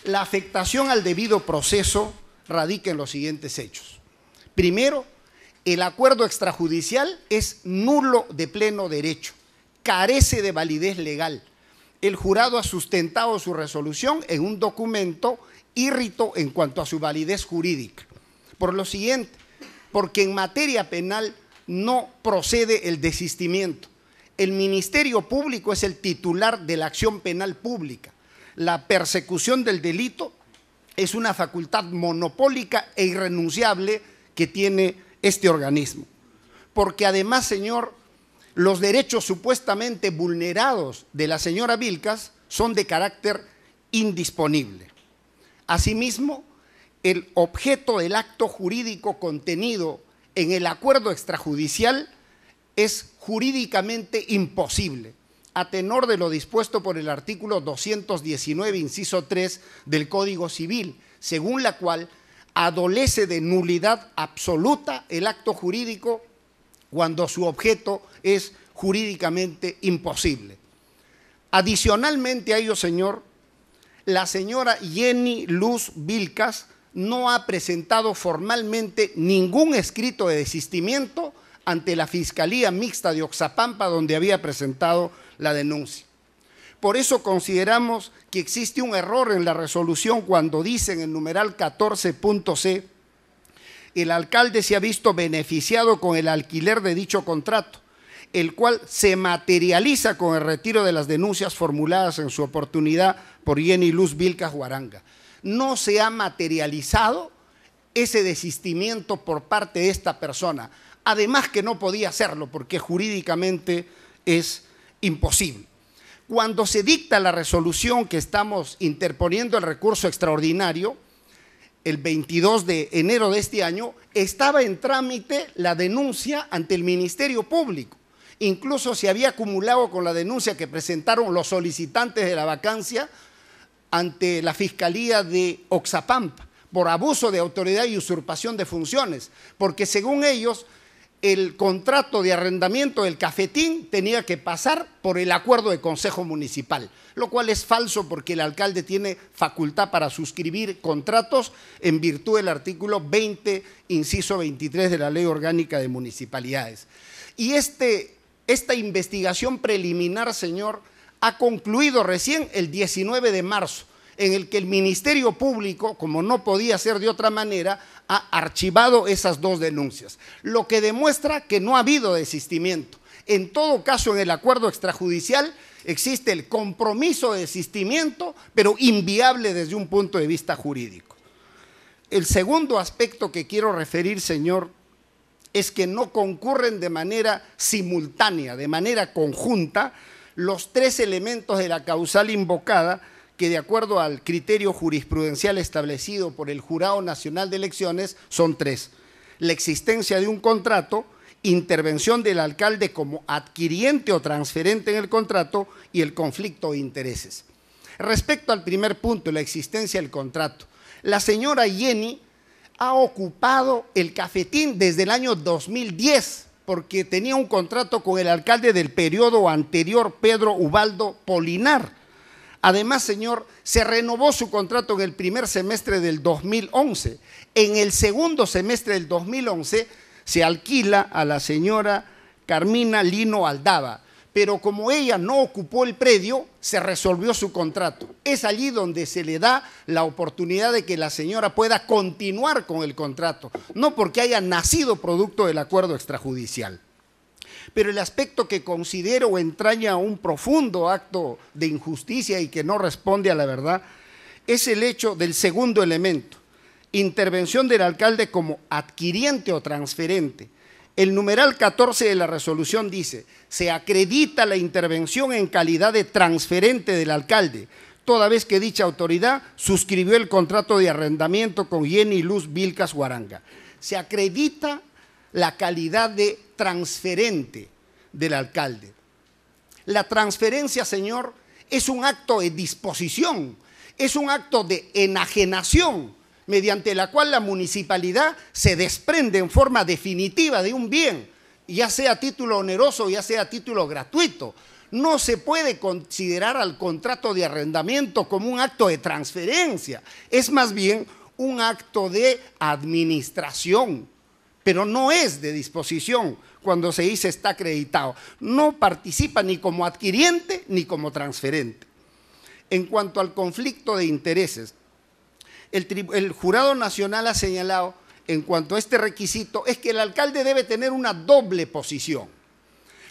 La afectación al debido proceso radica en los siguientes hechos. Primero, el acuerdo extrajudicial es nulo de pleno derecho, carece de validez legal. El jurado ha sustentado su resolución en un documento írrito en cuanto a su validez jurídica. Por lo siguiente, porque en materia penal no procede el desistimiento. El Ministerio Público es el titular de la acción penal pública. La persecución del delito es una facultad monopólica e irrenunciable que tiene este organismo. Porque además, señor, los derechos supuestamente vulnerados de la señora Vilcas son de carácter indisponible. Asimismo, el objeto del acto jurídico contenido en el acuerdo extrajudicial es jurídicamente imposible, a tenor de lo dispuesto por el artículo 219, inciso 3 del Código Civil, según la cual adolece de nulidad absoluta el acto jurídico cuando su objeto es jurídicamente imposible. Adicionalmente a ello, señor, la señora Jenny Luz Vilcas no ha presentado formalmente ningún escrito de desistimiento ante la Fiscalía Mixta de Oxapampa, donde había presentado la denuncia. Por eso consideramos que existe un error en la resolución cuando dice en el numeral 14.c, el alcalde se ha visto beneficiado con el alquiler de dicho contrato, el cual se materializa con el retiro de las denuncias formuladas en su oportunidad por Jenny Luz Vilca Juaranga no se ha materializado ese desistimiento por parte de esta persona. Además que no podía hacerlo porque jurídicamente es imposible. Cuando se dicta la resolución que estamos interponiendo el recurso extraordinario, el 22 de enero de este año, estaba en trámite la denuncia ante el Ministerio Público. Incluso se había acumulado con la denuncia que presentaron los solicitantes de la vacancia ante la Fiscalía de Oxapampa por abuso de autoridad y usurpación de funciones, porque según ellos el contrato de arrendamiento del cafetín tenía que pasar por el acuerdo de consejo municipal, lo cual es falso porque el alcalde tiene facultad para suscribir contratos en virtud del artículo 20, inciso 23 de la Ley Orgánica de Municipalidades. Y este, esta investigación preliminar, señor, ha concluido recién el 19 de marzo en el que el Ministerio Público, como no podía ser de otra manera, ha archivado esas dos denuncias, lo que demuestra que no ha habido desistimiento. En todo caso, en el acuerdo extrajudicial existe el compromiso de desistimiento, pero inviable desde un punto de vista jurídico. El segundo aspecto que quiero referir, señor, es que no concurren de manera simultánea, de manera conjunta, los tres elementos de la causal invocada que de acuerdo al criterio jurisprudencial establecido por el Jurado Nacional de Elecciones son tres. La existencia de un contrato, intervención del alcalde como adquiriente o transferente en el contrato y el conflicto de intereses. Respecto al primer punto, la existencia del contrato, la señora Jenny ha ocupado el cafetín desde el año 2010 porque tenía un contrato con el alcalde del periodo anterior, Pedro Ubaldo Polinar Además, Señor, se renovó su contrato en el primer semestre del 2011. En el segundo semestre del 2011 se alquila a la señora Carmina Lino Aldaba. Pero como ella no ocupó el predio, se resolvió su contrato. Es allí donde se le da la oportunidad de que la señora pueda continuar con el contrato, no porque haya nacido producto del acuerdo extrajudicial pero el aspecto que considero entraña un profundo acto de injusticia y que no responde a la verdad es el hecho del segundo elemento, intervención del alcalde como adquiriente o transferente. El numeral 14 de la resolución dice, se acredita la intervención en calidad de transferente del alcalde, toda vez que dicha autoridad suscribió el contrato de arrendamiento con Jenny Luz Vilcas Huaranga. Se acredita la calidad de transferente del alcalde. La transferencia, Señor, es un acto de disposición, es un acto de enajenación, mediante la cual la municipalidad se desprende en forma definitiva de un bien, ya sea título oneroso, ya sea título gratuito. No se puede considerar al contrato de arrendamiento como un acto de transferencia, es más bien un acto de administración, pero no es de disposición cuando se dice está acreditado. No participa ni como adquiriente ni como transferente. En cuanto al conflicto de intereses, el, jurado nacional ha señalado en cuanto a este requisito es que el alcalde debe tener una doble posición,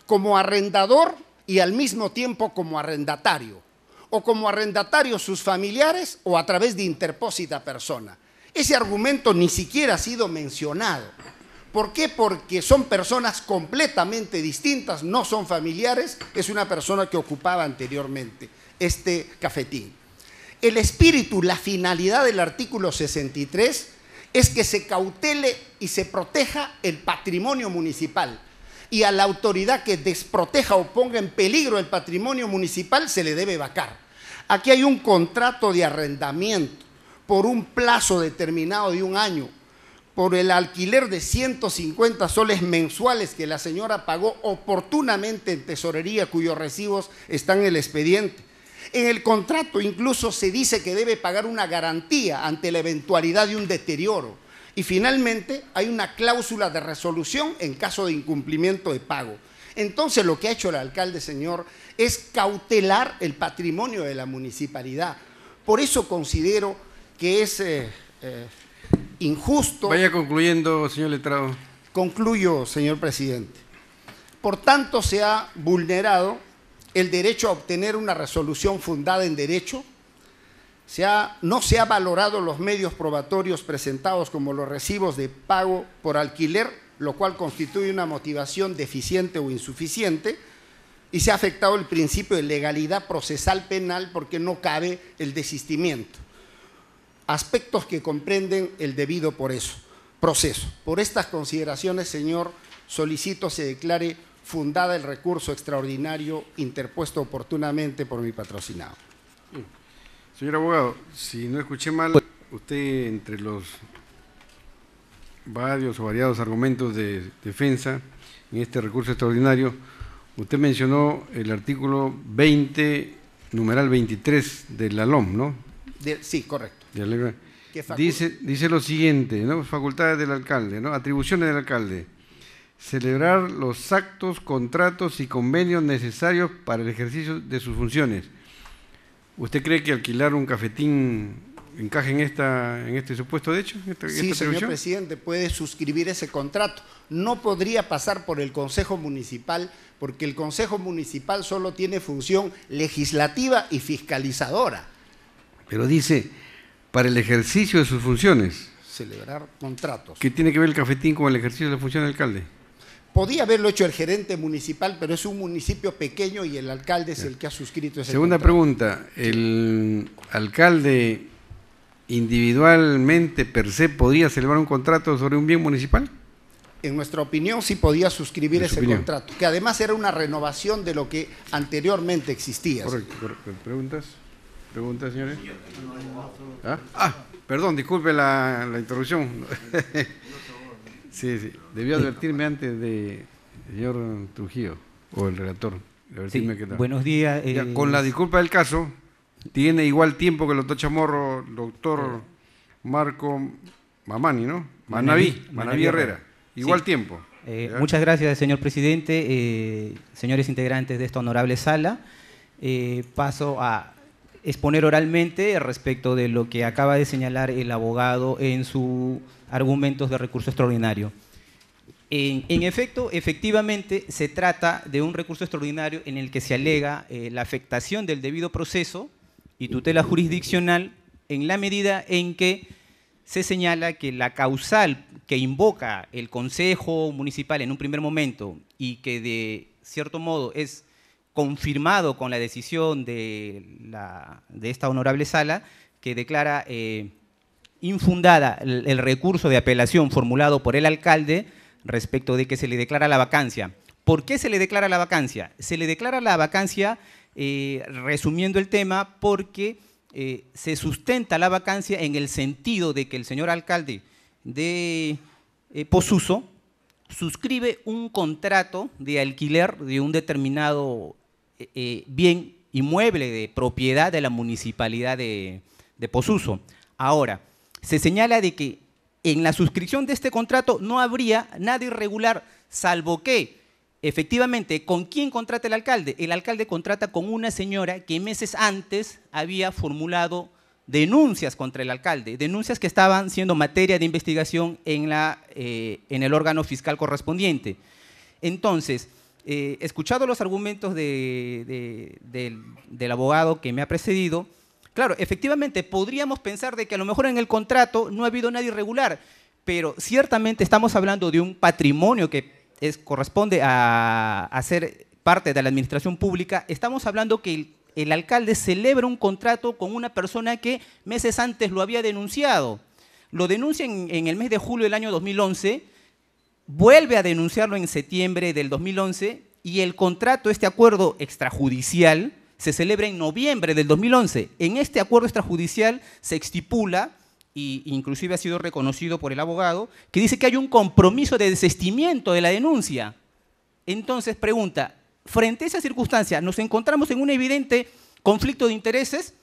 como arrendador y al mismo tiempo como arrendatario, o como arrendatario sus familiares o a través de interpósita persona. Ese argumento ni siquiera ha sido mencionado. ¿Por qué? Porque son personas completamente distintas, no son familiares, es una persona que ocupaba anteriormente este cafetín. El espíritu, la finalidad del artículo 63 es que se cautele y se proteja el patrimonio municipal. Y a la autoridad que desproteja o ponga en peligro el patrimonio municipal se le debe vacar. Aquí hay un contrato de arrendamiento por un plazo determinado de un año por el alquiler de 150 soles mensuales que la señora pagó oportunamente en tesorería cuyos recibos están en el expediente. En el contrato incluso se dice que debe pagar una garantía ante la eventualidad de un deterioro. Y finalmente hay una cláusula de resolución en caso de incumplimiento de pago. Entonces lo que ha hecho el alcalde, señor, es cautelar el patrimonio de la municipalidad. Por eso considero que es... Eh, eh, Vaya concluyendo, señor letrado. Concluyo, señor presidente. Por tanto, se ha vulnerado el derecho a obtener una resolución fundada en derecho. no se ha valorado los medios probatorios presentados como los recibos de pago por alquiler, lo cual constituye una motivación deficiente o insuficiente. Y se ha afectado el principio de legalidad procesal penal porque no cabe el desistimiento aspectos que comprenden el debido por eso, proceso. Por estas consideraciones, señor, solicito se declare fundada el recurso extraordinario interpuesto oportunamente por mi patrocinado. Mm. Señor abogado, si no escuché mal, usted entre los varios o variados argumentos de defensa en este recurso extraordinario, usted mencionó el artículo 20, numeral 23 del la ¿no? sí, correcto. Dice, lo siguiente, facultades del alcalde, ¿no? atribuciones del alcalde. Celebrar los actos, contratos y convenios necesarios para el ejercicio de sus funciones. ¿Usted cree que alquilar un cafetín encaje en, este supuesto de hecho? sí, señor presidente, puede suscribir ese contrato. No podría pasar por el Consejo Municipal porque el Consejo Municipal solo tiene función legislativa y fiscalizadora. Pero dice, para el ejercicio de sus funciones. Celebrar contratos. ¿Qué tiene que ver el cafetín con el ejercicio de la función del alcalde? Podía haberlo hecho el gerente municipal, pero es un municipio pequeño y el alcalde es el que ha suscrito ese Segunda pregunta, ¿el alcalde individualmente per se podía celebrar un contrato sobre un bien municipal? En nuestra opinión sí podía suscribir ese contrato, que además era una renovación de lo que anteriormente existía. Correcto, correcto. ¿Preguntas? ¿Preguntas, señores? Ah, ¿Ah? perdón, disculpe la, la interrupción. sí, sí, debió advertirme antes de señor Trujillo o el relator. buenos días. Eh, con la disculpa del caso, tiene igual tiempo que el doctor Chamorro, doctor eh. Marco Mamani, ¿no? Manaví, Manaví Herrera. Igual tiempo. Eh, muchas gracias, señor presidente, señores integrantes de esta honorable sala. paso a exponer oralmente respecto de lo que acaba de señalar el abogado en sus argumentos de recurso extraordinario. En, efecto, efectivamente, se trata de un recurso extraordinario en el que se alega eh, la afectación del debido proceso y tutela jurisdiccional en la medida en que se señala que la causal que invoca el Consejo Municipal en un primer momento y que de cierto modo es confirmado con la decisión de, de esta honorable sala que declara eh, infundada el, recurso de apelación formulado por el alcalde respecto de que se le declara la vacancia. ¿Por qué se le declara la vacancia? Se le declara la vacancia, eh, resumiendo el tema, porque eh, se sustenta la vacancia en el sentido de que el señor alcalde de Posuso suscribe un contrato de alquiler de un determinado eh, eh, bien inmueble de propiedad de la municipalidad de, Posuso. Ahora, se señala de que en la suscripción de este contrato no habría nada irregular, salvo que efectivamente, ¿con quién contrata el alcalde? El alcalde contrata con una señora que meses antes había formulado denuncias contra el alcalde, denuncias que estaban siendo materia de investigación en, la, eh, en el órgano fiscal correspondiente. Entonces, He eh, escuchado los argumentos del, abogado que me ha precedido, claro, efectivamente podríamos pensar de que a lo mejor en el contrato no ha habido nadie irregular, pero ciertamente estamos hablando de un patrimonio que es, corresponde a, ser parte de la administración pública, estamos hablando que el, alcalde celebra un contrato con una persona que meses antes lo había denunciado. Lo denuncian en, en el mes de julio del año 2011 vuelve a denunciarlo en septiembre del 2011 y el contrato, este acuerdo extrajudicial, se celebra en noviembre del 2011. En este acuerdo extrajudicial se estipula, e inclusive ha sido reconocido por el abogado, que dice que hay un compromiso de desestimiento de la denuncia. Entonces pregunta, frente a esa circunstancia, ¿nos encontramos en un evidente conflicto de intereses?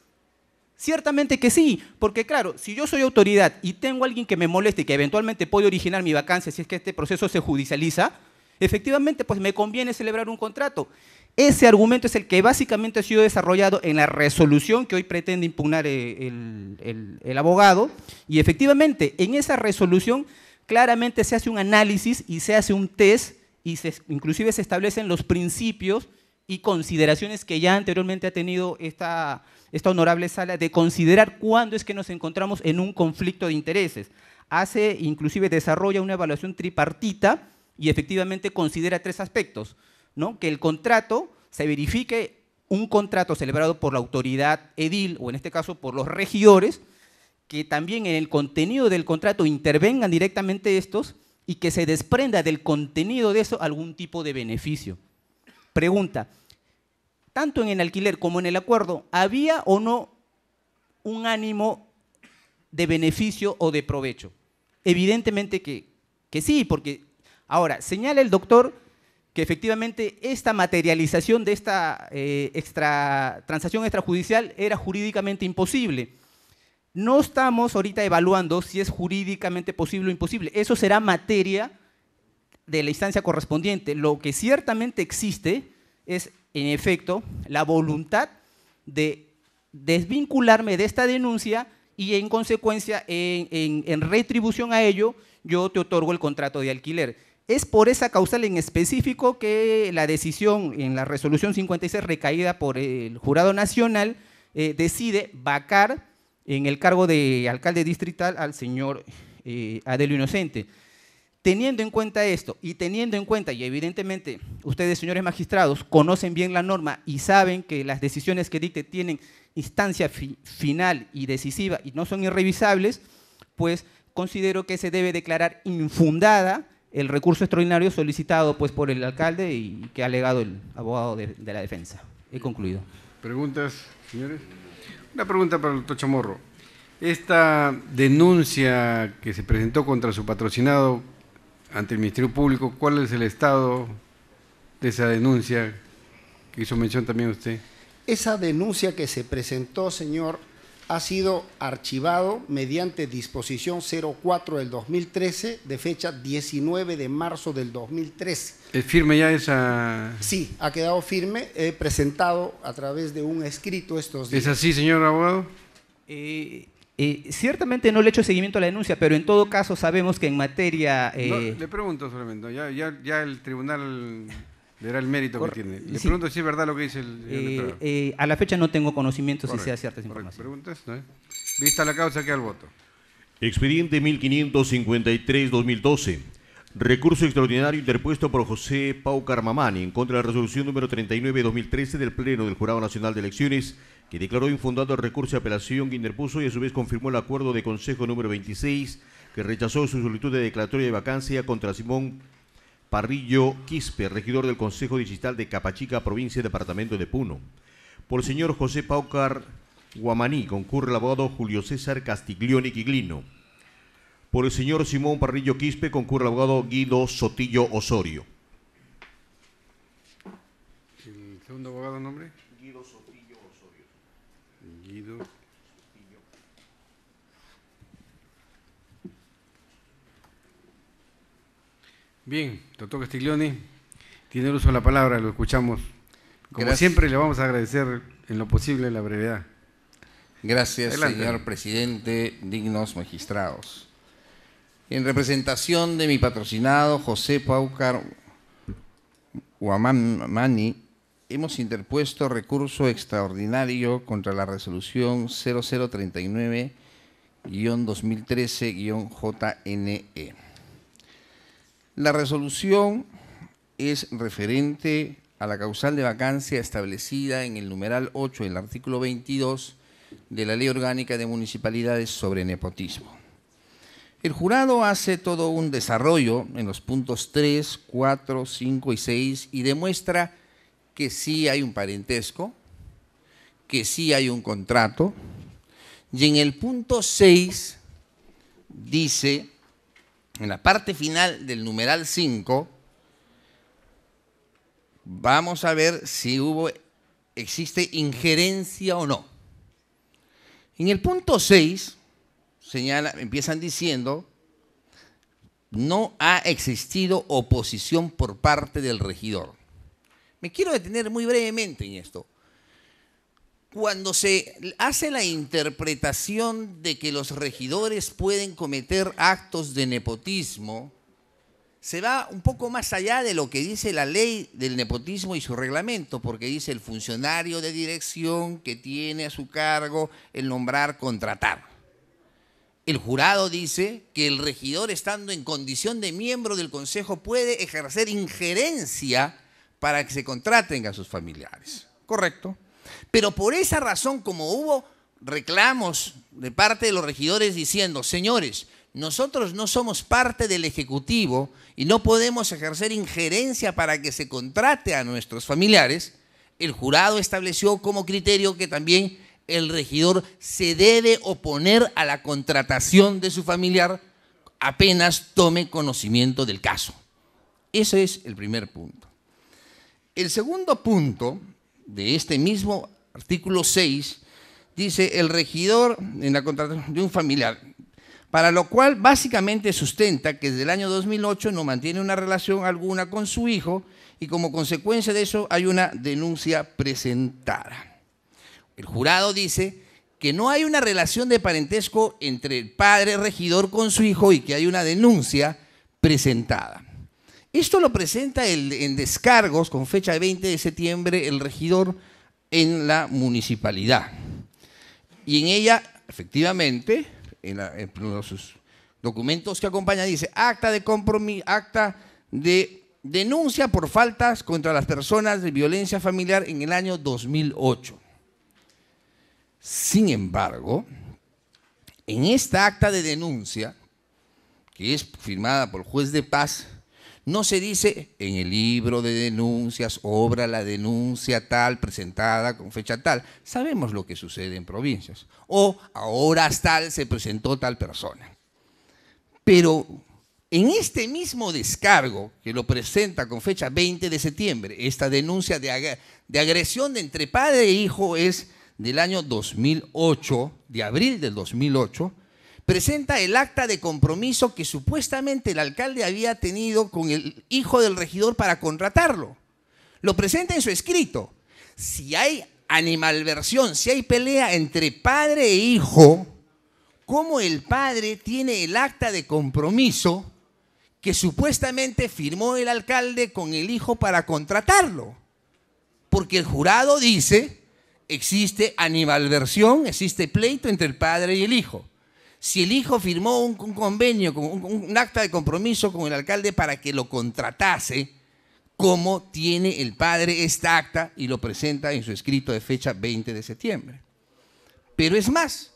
Ciertamente que sí, porque claro, si yo soy autoridad y tengo a alguien que me moleste y que eventualmente puede originar mi vacancia si es que este proceso se judicializa, efectivamente pues me conviene celebrar un contrato. Ese argumento es el que básicamente ha sido desarrollado en la resolución que hoy pretende impugnar eh, el, abogado y efectivamente en esa resolución claramente se hace un análisis y se hace un test y inclusive se establecen los principios y consideraciones que ya anteriormente ha tenido esta esta honorable sala de considerar cuándo es que nos encontramos en un conflicto de intereses. Hace, inclusive desarrolla una evaluación tripartita y efectivamente considera tres aspectos, ¿no? que el contrato se verifique un contrato celebrado por la autoridad edil o en este caso por los regidores, que también en el contenido del contrato intervengan directamente estos y que se desprenda del contenido de eso algún tipo de beneficio. Pregunta, tanto en el alquiler como en el acuerdo, había o no un ánimo de beneficio o de provecho. Evidentemente que, que sí, porque ahora señala el doctor que efectivamente esta materialización de esta eh, extra, transacción extrajudicial era jurídicamente imposible. No estamos ahorita evaluando si es jurídicamente posible o imposible. Eso será materia de la instancia correspondiente. Lo que ciertamente existe es en efecto, la voluntad de desvincularme de esta denuncia y en consecuencia, en, retribución a ello, yo te otorgo el contrato de alquiler. Es por esa causal en específico que la decisión en la resolución 56 recaída por el Jurado Nacional eh, decide vacar en el cargo de alcalde distrital al señor eh, Adelio Inocente. Teniendo en cuenta esto y teniendo en cuenta, y evidentemente ustedes, señores magistrados, conocen bien la norma y saben que las decisiones que dicte tienen instancia final y decisiva y no son irrevisables, pues considero que se debe declarar infundada el recurso extraordinario solicitado pues, por el alcalde y que ha alegado el abogado de, la defensa. He concluido. ¿Preguntas, señores? Una pregunta para el doctor Chamorro. Esta denuncia que se presentó contra su patrocinado, ante el Ministerio Público, ¿cuál es el estado de esa denuncia que hizo mención también usted? Esa denuncia que se presentó, señor, ha sido archivado mediante disposición 04 del 2013 de fecha 19 de marzo del 2013. ¿Es firme ya esa...? Sí, ha quedado firme, he presentado a través de un escrito estos días. ¿Es así, señor abogado? Eh, eh, ciertamente no le he hecho seguimiento a la denuncia, pero en todo caso sabemos que en materia... Eh, le pregunto solamente, ya, el tribunal verá el mérito que tiene. Le pregunto si es verdad lo que dice el... Eh, a la fecha no tengo conocimiento si sea cierta esa información. Preguntas, Vista la causa, que al voto. Expediente 1553-2012. Recurso extraordinario interpuesto por José Paucar Mamani en contra de la resolución número 39-2013 del Pleno del Jurado Nacional de Elecciones, que declaró infundado el recurso de apelación que interpuso y a su vez confirmó el acuerdo de Consejo número 26, que rechazó su solicitud de declaratoria de vacancia contra Simón Parrillo Quispe, regidor del Consejo Digital de Capachica, provincia y departamento de Puno. Por el señor José Paucar Guamaní concurre el abogado Julio César Castiglione Quiglino por el señor Simón Parrillo Quispe, concurre el abogado Guido Sotillo Osorio. ¿El segundo abogado nombre? Guido Sotillo Osorio. Guido Sotillo. Bien, doctor Castiglioni, tiene el uso de la palabra, lo escuchamos. Como siempre, le vamos a agradecer en lo posible la brevedad. Gracias, señor presidente, dignos magistrados en representación de mi patrocinado José Paucar Guamani, hemos interpuesto recurso extraordinario contra la resolución 0039-2013-JNE. E. La resolución es referente a la causal de vacancia establecida en el numeral 8 del artículo 22 de la Ley Orgánica de Municipalidades sobre Nepotismo. El jurado hace todo un desarrollo en los puntos 3, 4, 5 y 6 y demuestra que sí hay un parentesco, que sí hay un contrato. Y en el punto 6 dice, en la parte final del numeral 5, vamos a ver si hubo, existe injerencia o no. En el punto 6 empiezan diciendo, no ha existido oposición por parte del regidor. Me quiero detener muy brevemente en esto. Cuando se hace la interpretación de que los regidores pueden cometer actos de nepotismo, se va un poco más allá de lo que dice la ley del nepotismo y su reglamento, porque dice el funcionario de dirección que tiene a su cargo el nombrar, contratar. El jurado dice que el regidor, estando en condición de miembro del consejo, puede ejercer injerencia para que se contraten a sus familiares. Correcto. Pero por esa razón, como hubo reclamos de parte de los regidores diciendo, señores, nosotros no somos parte del Ejecutivo y no podemos ejercer injerencia para que se contrate a nuestros familiares, el jurado estableció como criterio que también el regidor se debe oponer a la contratación de su familiar apenas tome conocimiento del caso. Ese es el primer punto. El segundo punto de este mismo artículo 6 dice el regidor en la contratación de un familiar, para lo cual básicamente sustenta que desde el año 2008 no mantiene una relación alguna con su hijo y como consecuencia de eso hay una denuncia presentada el jurado dice que no hay una relación de parentesco entre el padre regidor con su hijo y que hay una denuncia presentada. Esto lo presenta en descargos con fecha de 20 de septiembre el regidor en la municipalidad. Y en ella, efectivamente, en, los documentos que acompaña dice acta de compromiso, acta de denuncia por faltas contra las personas de violencia familiar en el año 2008. Sin embargo, en esta acta de denuncia, que es firmada por el juez de paz, no se dice en el libro de denuncias, obra la denuncia tal, presentada con fecha tal. Sabemos lo que sucede en provincias. O ahora tal se presentó tal persona. Pero en este mismo descargo, que lo presenta con fecha 20 de septiembre, esta denuncia de, agresión de entre padre e hijo es del año 2008, de abril del 2008, presenta el acta de compromiso que supuestamente el alcalde había tenido con el hijo del regidor para contratarlo. Lo presenta en su escrito. Si hay animalversión, si hay pelea entre padre e hijo, ¿cómo el padre tiene el acta de compromiso que supuestamente firmó el alcalde con el hijo para contratarlo? Porque el jurado dice existe animalversión, existe pleito entre el padre y el hijo. Si el hijo firmó un, convenio, un, un acta de compromiso con el alcalde para que lo contratase, ¿cómo tiene el padre esta acta y lo presenta en su escrito de fecha 20 de septiembre? Pero es más,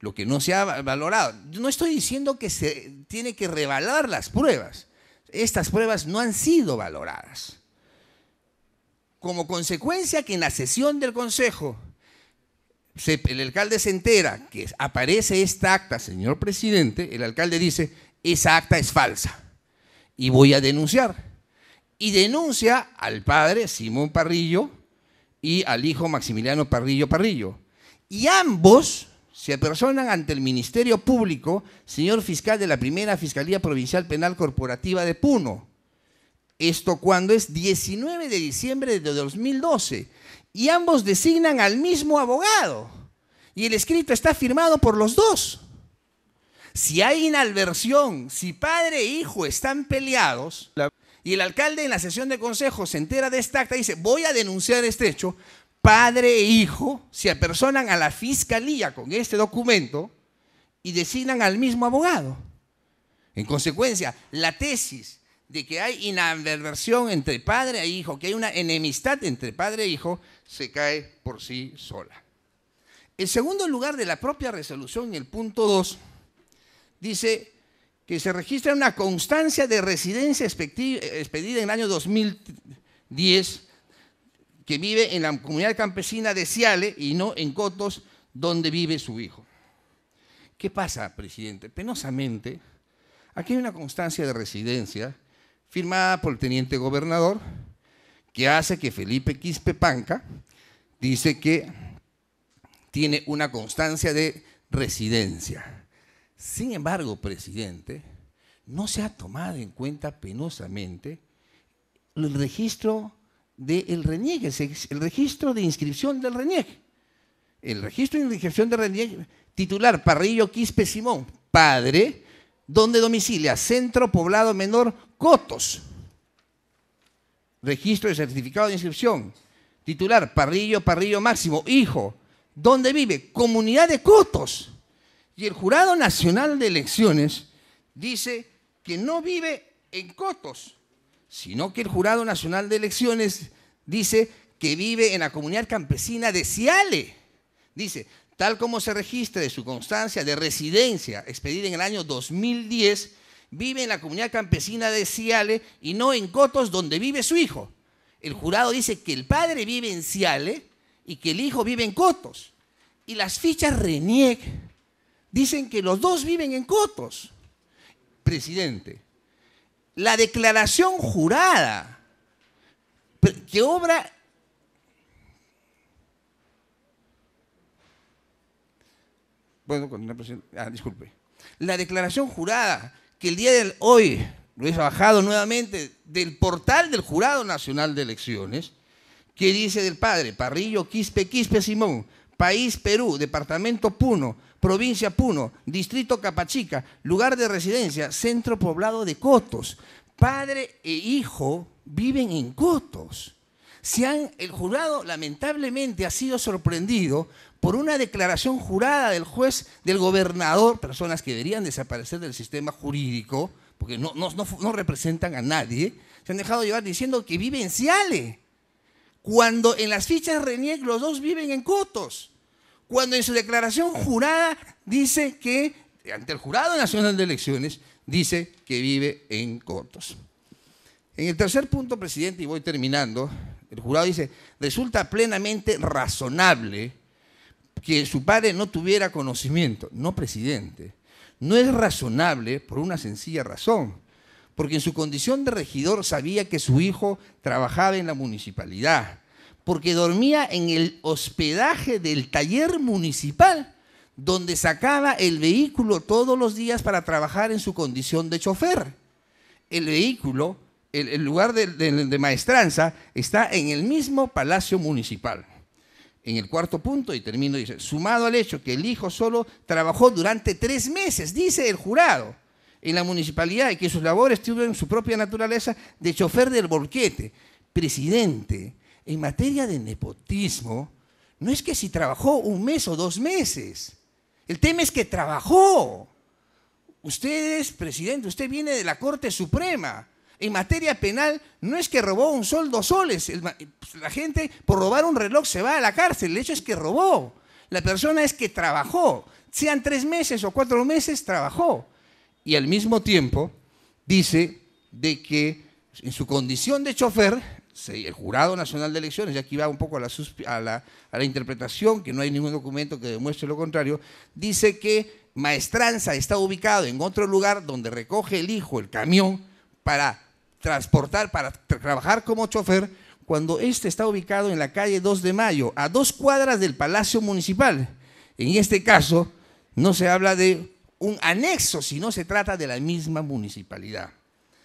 lo que no se ha valorado, no estoy diciendo que se tiene que revalar las pruebas, estas pruebas no han sido valoradas como consecuencia que en la sesión del Consejo el alcalde se entera que aparece esta acta, señor presidente, el alcalde dice, esa acta es falsa y voy a denunciar. Y denuncia al padre Simón Parrillo y al hijo Maximiliano Parrillo Parrillo. Y ambos se apersonan ante el Ministerio Público, señor fiscal de la primera Fiscalía Provincial Penal Corporativa de Puno esto cuando es 19 de diciembre de 2012. Y ambos designan al mismo abogado. Y el escrito está firmado por los dos. Si hay inalversión, si padre e hijo están peleados, y el alcalde en la sesión de consejo se entera de esta acta y dice, voy a denunciar este hecho, padre e hijo se apersonan a la fiscalía con este documento y designan al mismo abogado. En consecuencia, la tesis de que hay inadversión entre padre e hijo, que hay una enemistad entre padre e hijo, se cae por sí sola. El segundo lugar de la propia resolución, en el punto 2, dice que se registra una constancia de residencia expedida en el año 2010 que vive en la comunidad campesina de Ciale y no en Cotos, donde vive su hijo. ¿Qué pasa, presidente? Penosamente, aquí hay una constancia de residencia firmada por el teniente gobernador, que hace que Felipe Quispe Panca dice que tiene una constancia de residencia. Sin embargo, presidente, no se ha tomado en cuenta penosamente el registro del de el registro de inscripción del reniegue. El registro de inscripción del RENIEC, titular Parrillo Quispe Simón, padre ¿Dónde domicilia Centro Poblado Menor Cotos. Registro de certificado de inscripción. Titular, Parrillo, Parrillo Máximo. Hijo, ¿Dónde vive? Comunidad de Cotos. Y el Jurado Nacional de Elecciones dice que no vive en Cotos, sino que el Jurado Nacional de Elecciones dice que vive en la comunidad campesina de Ciale. Dice, tal como se registra de su constancia de residencia expedida en el año 2010, vive en la comunidad campesina de Ciale y no en Cotos donde vive su hijo. El jurado dice que el padre vive en Ciale y que el hijo vive en Cotos. Y las fichas RENIEC dicen que los dos viven en Cotos. Presidente, la declaración jurada que obra Bueno, con una ah, disculpe. La declaración jurada que el día de hoy lo he bajado nuevamente del portal del Jurado Nacional de Elecciones, que dice del padre Parrillo Quispe Quispe Simón, país Perú, departamento Puno, provincia Puno, distrito Capachica, lugar de residencia, centro poblado de Cotos. Padre e hijo viven en Cotos. han, el jurado lamentablemente ha sido sorprendido por una declaración jurada del juez, del gobernador, personas que deberían desaparecer del sistema jurídico, porque no, representan a nadie, se han dejado llevar diciendo que viven en Ciale, cuando en las fichas Renier los dos viven en Cotos, cuando en su declaración jurada dice que, ante el Jurado Nacional de Elecciones, dice que vive en Cotos. En el tercer punto, presidente, y voy terminando, el jurado dice, resulta plenamente razonable que su padre no tuviera conocimiento. No, presidente. No es razonable por una sencilla razón. Porque en su condición de regidor sabía que su hijo trabajaba en la municipalidad. Porque dormía en el hospedaje del taller municipal, donde sacaba el vehículo todos los días para trabajar en su condición de chofer. El vehículo, el, lugar de maestranza, está en el mismo palacio municipal en el cuarto punto, y termino, dice, sumado al hecho que el hijo solo trabajó durante tres meses, dice el jurado, en la municipalidad y que sus labores tuvieron su propia naturaleza de chofer del volquete. presidente, en materia de nepotismo, no es que si trabajó un mes o dos meses, el tema es que trabajó. Usted es presidente, usted viene de la Corte Suprema en materia penal no es que robó un sol, dos soles. Pues, la gente por robar un reloj se va a la cárcel. El hecho es que robó. La persona es que trabajó. Sean tres meses o cuatro meses, trabajó. Y al mismo tiempo dice de que en su condición de chofer, el Jurado Nacional de Elecciones, y aquí va un poco a la, a la, a la interpretación, que no hay ningún documento que demuestre lo contrario, dice que Maestranza está ubicado en otro lugar donde recoge el hijo el camión para transportar, para trabajar como chofer, cuando este está ubicado en la calle 2 de Mayo, a dos cuadras del Palacio Municipal. En este caso, no se habla de un anexo, sino se trata de la misma municipalidad.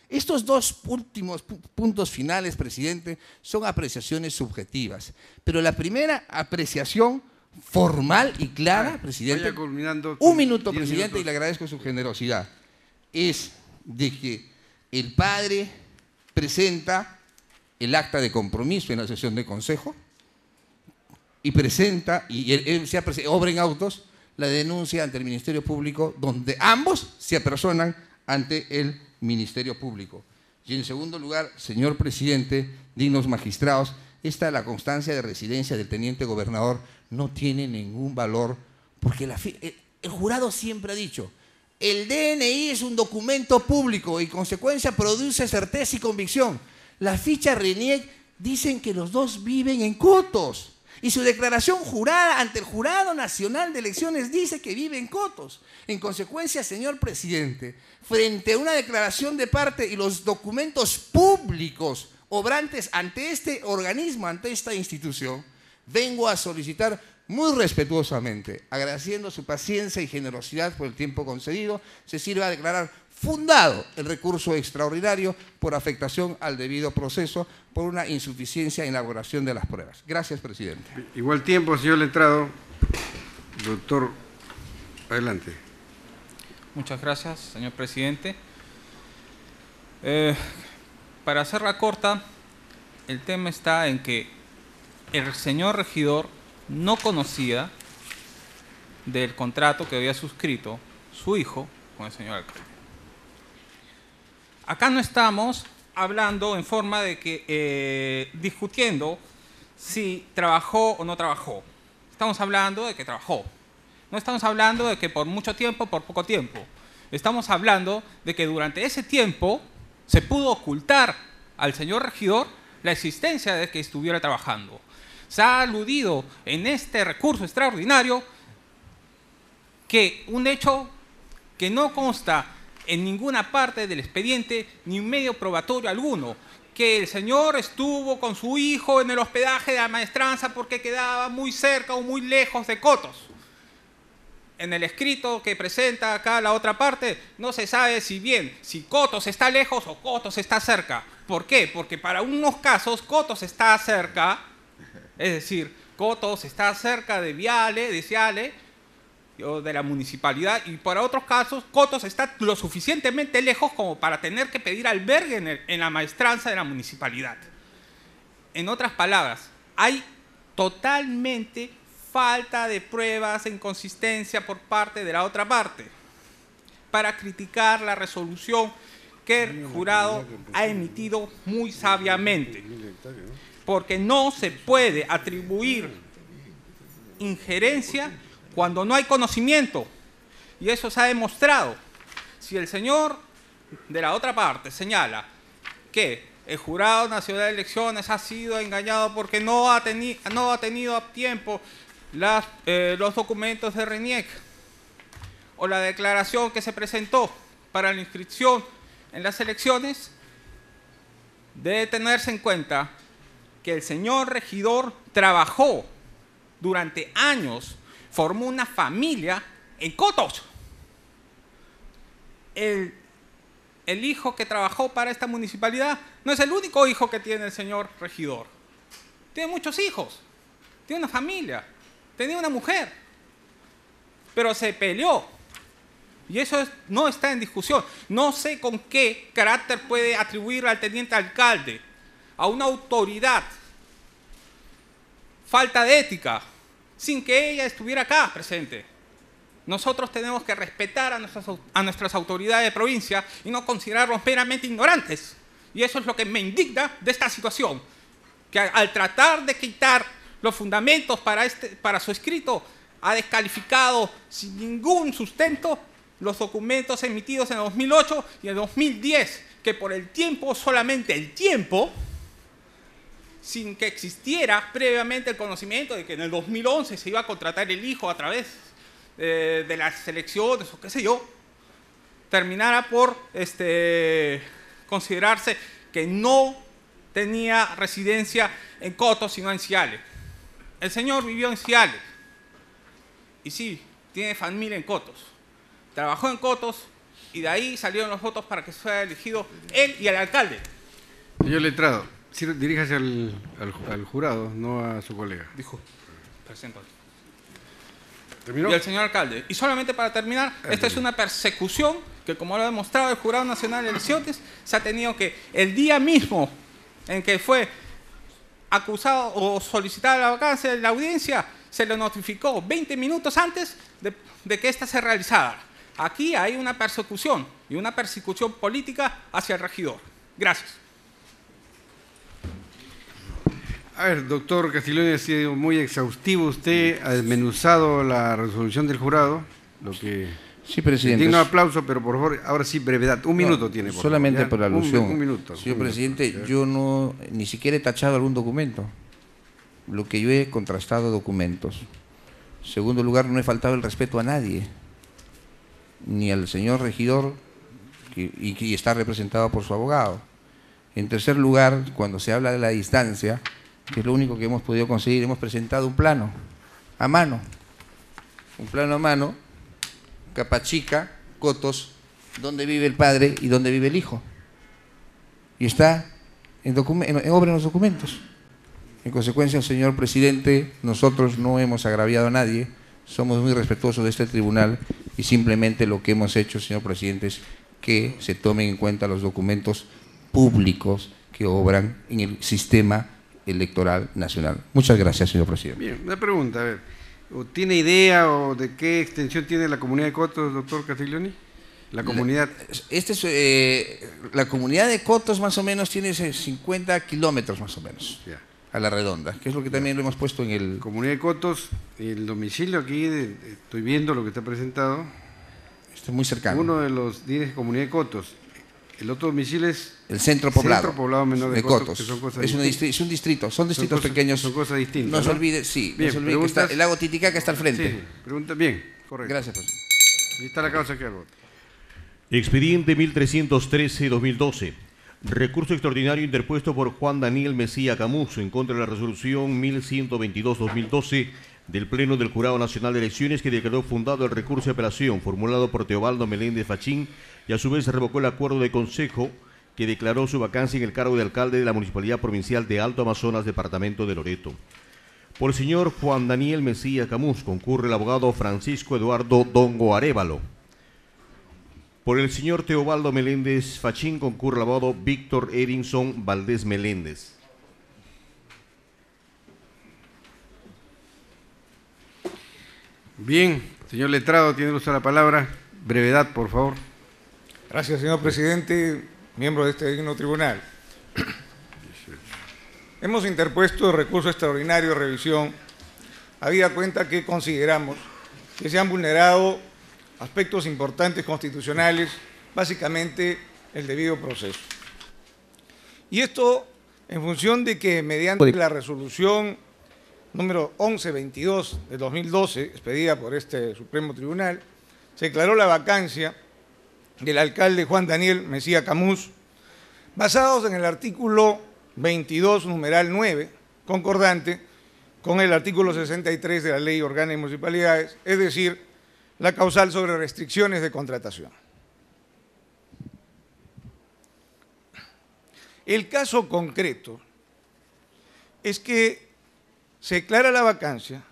Estos dos últimos puntos finales, presidente, son apreciaciones subjetivas. Pero la primera apreciación formal y clara, presidente, un minuto, presidente, y le agradezco su generosidad, es de que el padre presenta el acta de compromiso en la sesión de consejo y presenta, y se en autos, la denuncia ante el Ministerio Público, donde ambos se apersonan ante el Ministerio Público. Y en segundo lugar, señor presidente, dignos magistrados, esta la constancia de residencia del teniente gobernador no tiene ningún valor, porque la, el jurado siempre ha dicho, el DNI es un documento público y, en consecuencia, produce certeza y convicción. La ficha RENIEC dicen que los dos viven en Cotos. Y su declaración jurada ante el Jurado Nacional de Elecciones dice que vive en Cotos. En consecuencia, señor presidente, frente a una declaración de parte y los documentos públicos obrantes ante este organismo, ante esta institución, vengo a solicitar muy respetuosamente, agradeciendo su paciencia y generosidad por el tiempo concedido, se sirve a declarar fundado el recurso extraordinario por afectación al debido proceso por una insuficiencia en la elaboración de las pruebas. Gracias, presidente. Igual tiempo, señor letrado. Doctor, adelante. Muchas gracias, señor presidente. Eh, para hacerla corta, el tema está en que el señor regidor no conocía del contrato que había suscrito su hijo con el señor alcalde. Acá no estamos hablando en forma de que eh, discutiendo si trabajó o no trabajó. Estamos hablando de que trabajó. No estamos hablando de que por mucho tiempo, por poco tiempo. Estamos hablando de que durante ese tiempo se pudo ocultar al señor regidor la existencia de que estuviera trabajando se ha aludido en este recurso extraordinario que un hecho que no consta en ninguna parte del expediente ni un medio probatorio alguno, que el señor estuvo con su hijo en el hospedaje de la maestranza porque quedaba muy cerca o muy lejos de Cotos. En el escrito que presenta acá la otra parte, no se sabe si bien si Cotos está lejos o Cotos está cerca. ¿Por qué? Porque para unos casos Cotos está cerca es decir, Cotos está cerca de Viale, de Ciale, de la municipalidad, y para otros casos, Cotos está lo suficientemente lejos como para tener que pedir albergue en, la maestranza de la municipalidad. En otras palabras, hay totalmente falta de pruebas e inconsistencia por parte de la otra parte para criticar la resolución que el jurado ha emitido muy sabiamente porque no se puede atribuir injerencia cuando no hay conocimiento. Y eso se ha demostrado. Si el señor de la otra parte señala que el jurado nacional de elecciones ha sido engañado porque no ha, tenido a tiempo eh, los documentos de RENIEC o la declaración que se presentó para la inscripción en las elecciones, debe tenerse en cuenta que el señor regidor trabajó durante años, formó una familia en Cotos. El, hijo que trabajó para esta municipalidad no es el único hijo que tiene el señor regidor. Tiene muchos hijos, tiene una familia, tenía una mujer, pero se peleó. Y eso no está en discusión. No sé con qué carácter puede atribuir al teniente alcalde a una autoridad falta de ética sin que ella estuviera acá presente. Nosotros tenemos que respetar a nuestras, autoridades de provincia y no considerarlos meramente ignorantes. Y eso es lo que me indigna de esta situación, que al tratar de quitar los fundamentos para, este, para su escrito, ha descalificado sin ningún sustento los documentos emitidos en 2008 y en 2010, que por el tiempo, solamente el tiempo, sin que existiera previamente el conocimiento de que en el 2011 se iba a contratar el hijo a través eh, de las elecciones o qué sé yo, terminara por este, considerarse que no tenía residencia en Cotos, sino en Ciales. El señor vivió en Ciales. Y sí, tiene familia en Cotos. Trabajó en Cotos y de ahí salieron los votos para que fuera elegido él y el alcalde. Señor letrado, diríjase al, jurado, no a su colega. Dijo, presento. ¿Terminó? Y al señor alcalde. Y solamente para terminar, ah, esta es una persecución que, como lo ha demostrado el Jurado Nacional de Elecciones, se ha tenido que, el día mismo en que fue acusado o solicitada la vacancia de la audiencia, se le notificó 20 minutos antes de, que esta se realizara. Aquí hay una persecución y una persecución política hacia el regidor. Gracias. A ver, doctor Castillo, ha sido muy exhaustivo usted, ha desmenuzado la resolución del jurado, lo que... Sí, presidente. Tiene un aplauso, pero por favor, ahora sí, brevedad. Un minuto tiene. Por solamente por la alusión. Un, minuto. Señor presidente, yo no, ni siquiera he tachado algún documento. Lo que yo he contrastado documentos. Segundo lugar, no he faltado el respeto a nadie, ni al señor regidor, y, que está representado por su abogado. En tercer lugar, cuando se habla de la distancia, que es lo único que hemos podido conseguir. Hemos presentado un plano a mano, un plano a mano, Capachica, Cotos, donde vive el padre y donde vive el hijo. Y está en, en obra en los documentos. En consecuencia, señor presidente, nosotros no hemos agraviado a nadie, somos muy respetuosos de este tribunal y simplemente lo que hemos hecho, señor presidente, es que se tomen en cuenta los documentos públicos que obran en el sistema electoral nacional. Muchas gracias, señor presidente. Bien, una pregunta, a ver. ¿Tiene idea o de qué extensión tiene la comunidad de Cotos, doctor Castiglioni? La comunidad. este es, eh, la comunidad de Cotos más o menos tiene 50 kilómetros más o menos. A la redonda, que es lo que también lo hemos puesto en el. Comunidad de Cotos, el domicilio aquí, estoy viendo lo que está presentado. Estoy muy cercano. Uno de los 10 comunidad de Cotos. El otro domicilio es el centro poblado, poblado menor de, son es, un distrito, son distritos pequeños. Son cosas distintas. No, se olvide, sí, olvide que está, el lago Titicaca está al frente. Sí, pregunta, bien, correcto. Gracias, profesor. está la causa que hago. Expediente 1313-2012. Recurso extraordinario interpuesto por Juan Daniel Mesía Camuso en contra de la resolución 1122-2012 del Pleno del Jurado Nacional de Elecciones que declaró fundado el recurso de apelación formulado por Teobaldo Meléndez Fachín y a su vez revocó el acuerdo de consejo que declaró su vacancia en el cargo de alcalde de la Municipalidad Provincial de Alto Amazonas, departamento de Loreto. Por el señor Juan Daniel Mesías Camus concurre el abogado Francisco Eduardo Dongo Arevalo. Por el señor Teobaldo Meléndez Fachín concurre el abogado Víctor Edinson Valdés Meléndez. Bien, señor letrado, tiene usted la palabra. Brevedad, por favor. Gracias, señor presidente, miembro de este digno tribunal. Hemos interpuesto recurso extraordinario de revisión, habida cuenta que consideramos que se han vulnerado aspectos importantes constitucionales, básicamente el debido proceso. Y esto en función de que mediante la resolución número 1122 de 2012, expedida por este Supremo Tribunal, se declaró la vacancia del alcalde Juan Daniel Mesía Camus, basados en el artículo 22, numeral 9, concordante con el artículo 63 de la Ley Orgánica y Municipalidades, es decir, la causal sobre restricciones de contratación. El caso concreto es que se declara la vacancia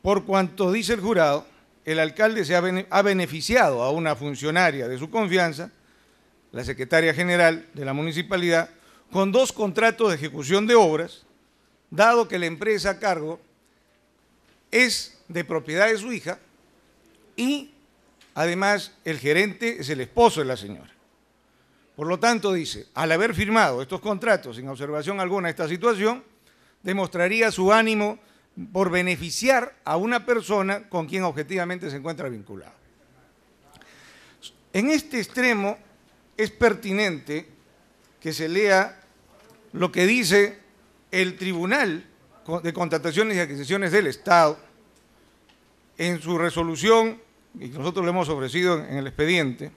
por cuanto dice el jurado, el alcalde se ha, beneficiado a una funcionaria de su confianza, la secretaria general de la municipalidad, con dos contratos de ejecución de obras, dado que la empresa a cargo es de propiedad de su hija y además el gerente es el esposo de la señora. Por lo tanto, dice, al haber firmado estos contratos sin observación alguna esta situación, demostraría su ánimo por beneficiar a una persona con quien objetivamente se encuentra vinculado. En este extremo es pertinente que se lea lo que dice el Tribunal de Contrataciones y Adquisiciones del Estado en su resolución, y nosotros lo hemos ofrecido en el expediente,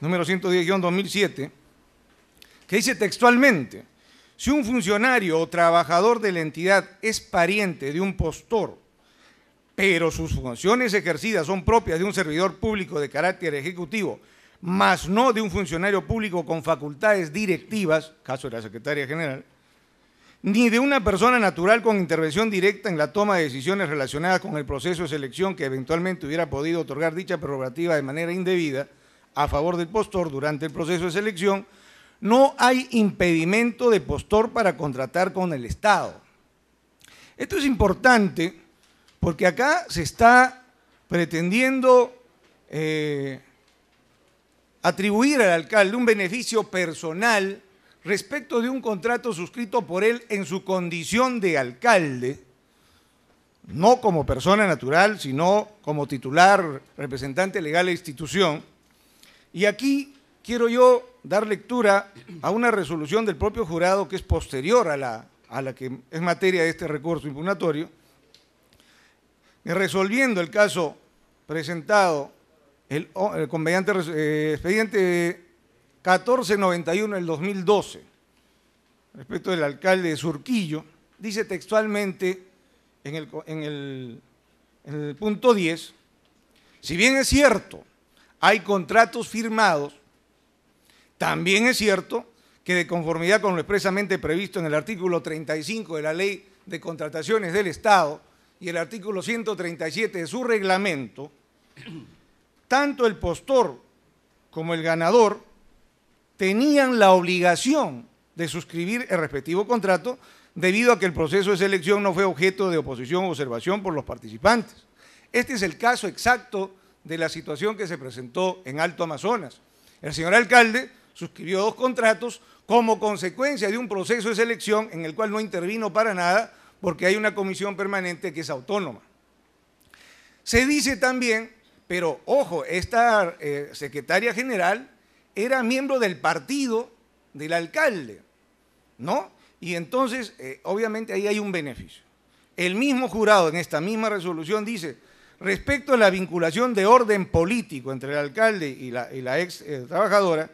número 110-2007, que dice textualmente, si un funcionario o trabajador de la entidad es pariente de un postor, pero sus funciones ejercidas son propias de un servidor público de carácter ejecutivo, más no de un funcionario público con facultades directivas, caso de la secretaria general, ni de una persona natural con intervención directa en la toma de decisiones relacionadas con el proceso de selección que eventualmente hubiera podido otorgar dicha prerrogativa de manera indebida a favor del postor durante el proceso de selección, no hay impedimento de postor para contratar con el Estado. Esto es importante porque acá se está pretendiendo eh, atribuir al alcalde un beneficio personal respecto de un contrato suscrito por él en su condición de alcalde, no como persona natural, sino como titular, representante legal de institución. Y aquí quiero yo dar lectura a una resolución del propio jurado que es posterior a la, que es materia de este recurso impugnatorio, resolviendo el caso presentado el, eh, expediente 1491 del 2012 respecto del alcalde de Surquillo, dice textualmente en el, en el punto 10, si bien es cierto, hay contratos firmados también es cierto que de conformidad con lo expresamente previsto en el artículo 35 de la Ley de Contrataciones del Estado y el artículo 137 de su reglamento, tanto el postor como el ganador tenían la obligación de suscribir el respectivo contrato debido a que el proceso de selección no fue objeto de oposición o observación por los participantes. Este es el caso exacto de la situación que se presentó en Alto Amazonas. El señor alcalde suscribió dos contratos como consecuencia de un proceso de selección en el cual no intervino para nada porque hay una comisión permanente que es autónoma. Se dice también, pero ojo, esta eh, secretaria general era miembro del partido del alcalde, ¿no? Y entonces, eh, obviamente ahí hay un beneficio. El mismo jurado en esta misma resolución dice, respecto a la vinculación de orden político entre el alcalde y la, ex eh, trabajadora,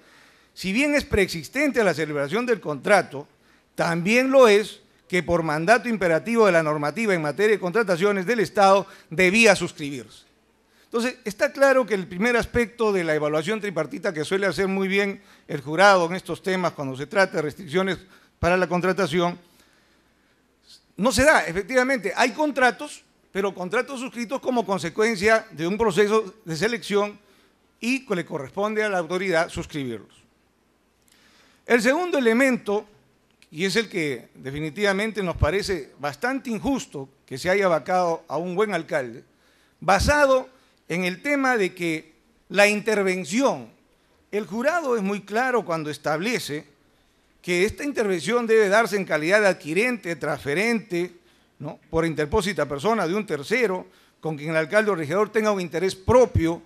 si bien es preexistente a la celebración del contrato, también lo es que por mandato imperativo de la normativa en materia de contrataciones del Estado debía suscribirse. Entonces, está claro que el primer aspecto de la evaluación tripartita que suele hacer muy bien el jurado en estos temas cuando se trata de restricciones para la contratación, no se da, efectivamente, hay contratos, pero contratos suscritos como consecuencia de un proceso de selección y que le corresponde a la autoridad suscribirlos. El segundo elemento, y es el que definitivamente nos parece bastante injusto que se haya vacado a un buen alcalde, basado en el tema de que la intervención, el jurado es muy claro cuando establece que esta intervención debe darse en calidad de adquirente, transferente, ¿no? por interpósita persona de un tercero, con quien el alcalde o regidor tenga un interés propio,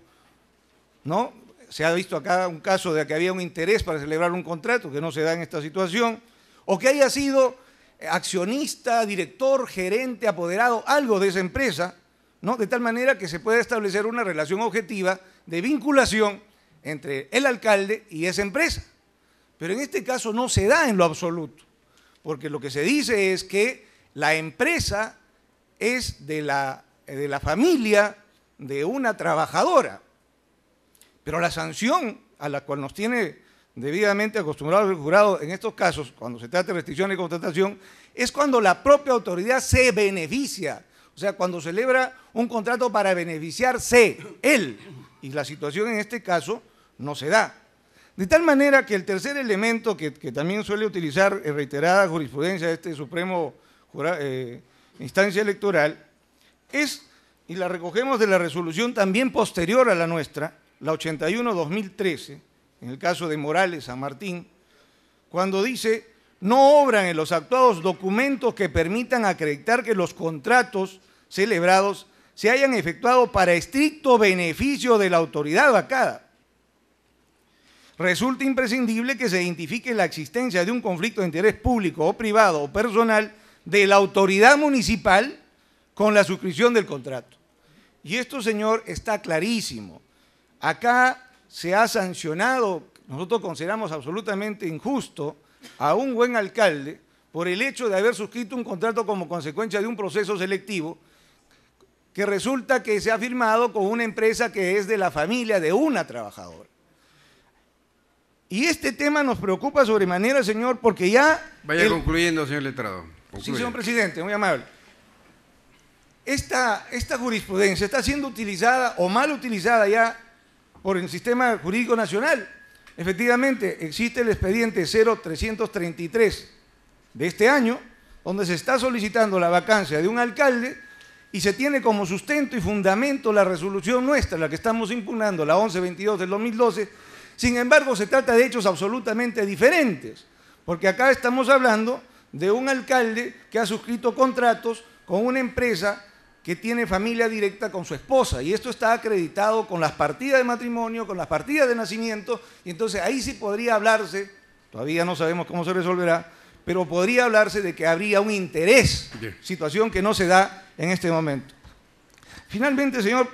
¿no? se ha visto acá un caso de que había un interés para celebrar un contrato que no se da en esta situación, o que haya sido eh, accionista, director, gerente, apoderado, algo de esa empresa, ¿no? De tal manera que se pueda establecer una relación objetiva de vinculación entre el alcalde y esa empresa. Pero en este caso no se da en lo absoluto, porque lo que se dice es que la empresa es de la, eh, de la familia de una trabajadora, pero la sanción a la cual nos tiene debidamente acostumbrado el jurado en estos casos, cuando se trata de restricción y contratación, es cuando la propia autoridad se beneficia. O sea, cuando celebra un contrato para beneficiarse él. Y la situación en este caso no se da. De tal manera que el tercer elemento que, también suele utilizar reiterada jurisprudencia de este Supremo eh, Instancia Electoral es, y la recogemos de la resolución también posterior a la nuestra, la 81-2013, en el caso de Morales San Martín, cuando dice, no obran en los actuados documentos que permitan acreditar que los contratos celebrados se hayan efectuado para estricto beneficio de la autoridad vacada. Resulta imprescindible que se identifique la existencia de un conflicto de interés público o privado o personal de la autoridad municipal con la suscripción del contrato. Y esto, señor, está clarísimo. Acá se ha sancionado, nosotros consideramos absolutamente injusto, a un buen alcalde por el hecho de haber suscrito un contrato como consecuencia de un proceso selectivo que resulta que se ha firmado con una empresa que es de la familia de una trabajadora. Y este tema nos preocupa sobremanera, señor, porque ya... Vaya concluyendo, señor letrado. Sí, señor presidente, muy amable. Esta, esta jurisprudencia está siendo utilizada o mal utilizada ya por el sistema jurídico nacional. Efectivamente, existe el expediente 0333 de este año, donde se está solicitando la vacancia de un alcalde y se tiene como sustento y fundamento la resolución nuestra, la que estamos impugnando, la 1122 del 2012. Sin embargo, se trata de hechos absolutamente diferentes, porque acá estamos hablando de un alcalde que ha suscrito contratos con una empresa que tiene familia directa con su esposa. Y esto está acreditado con las partidas de matrimonio, con las partidas de nacimiento. Y entonces ahí sí podría hablarse, todavía no sabemos cómo se resolverá, pero podría hablarse de que habría un interés, situación que no se da en este momento. Finalmente, señor,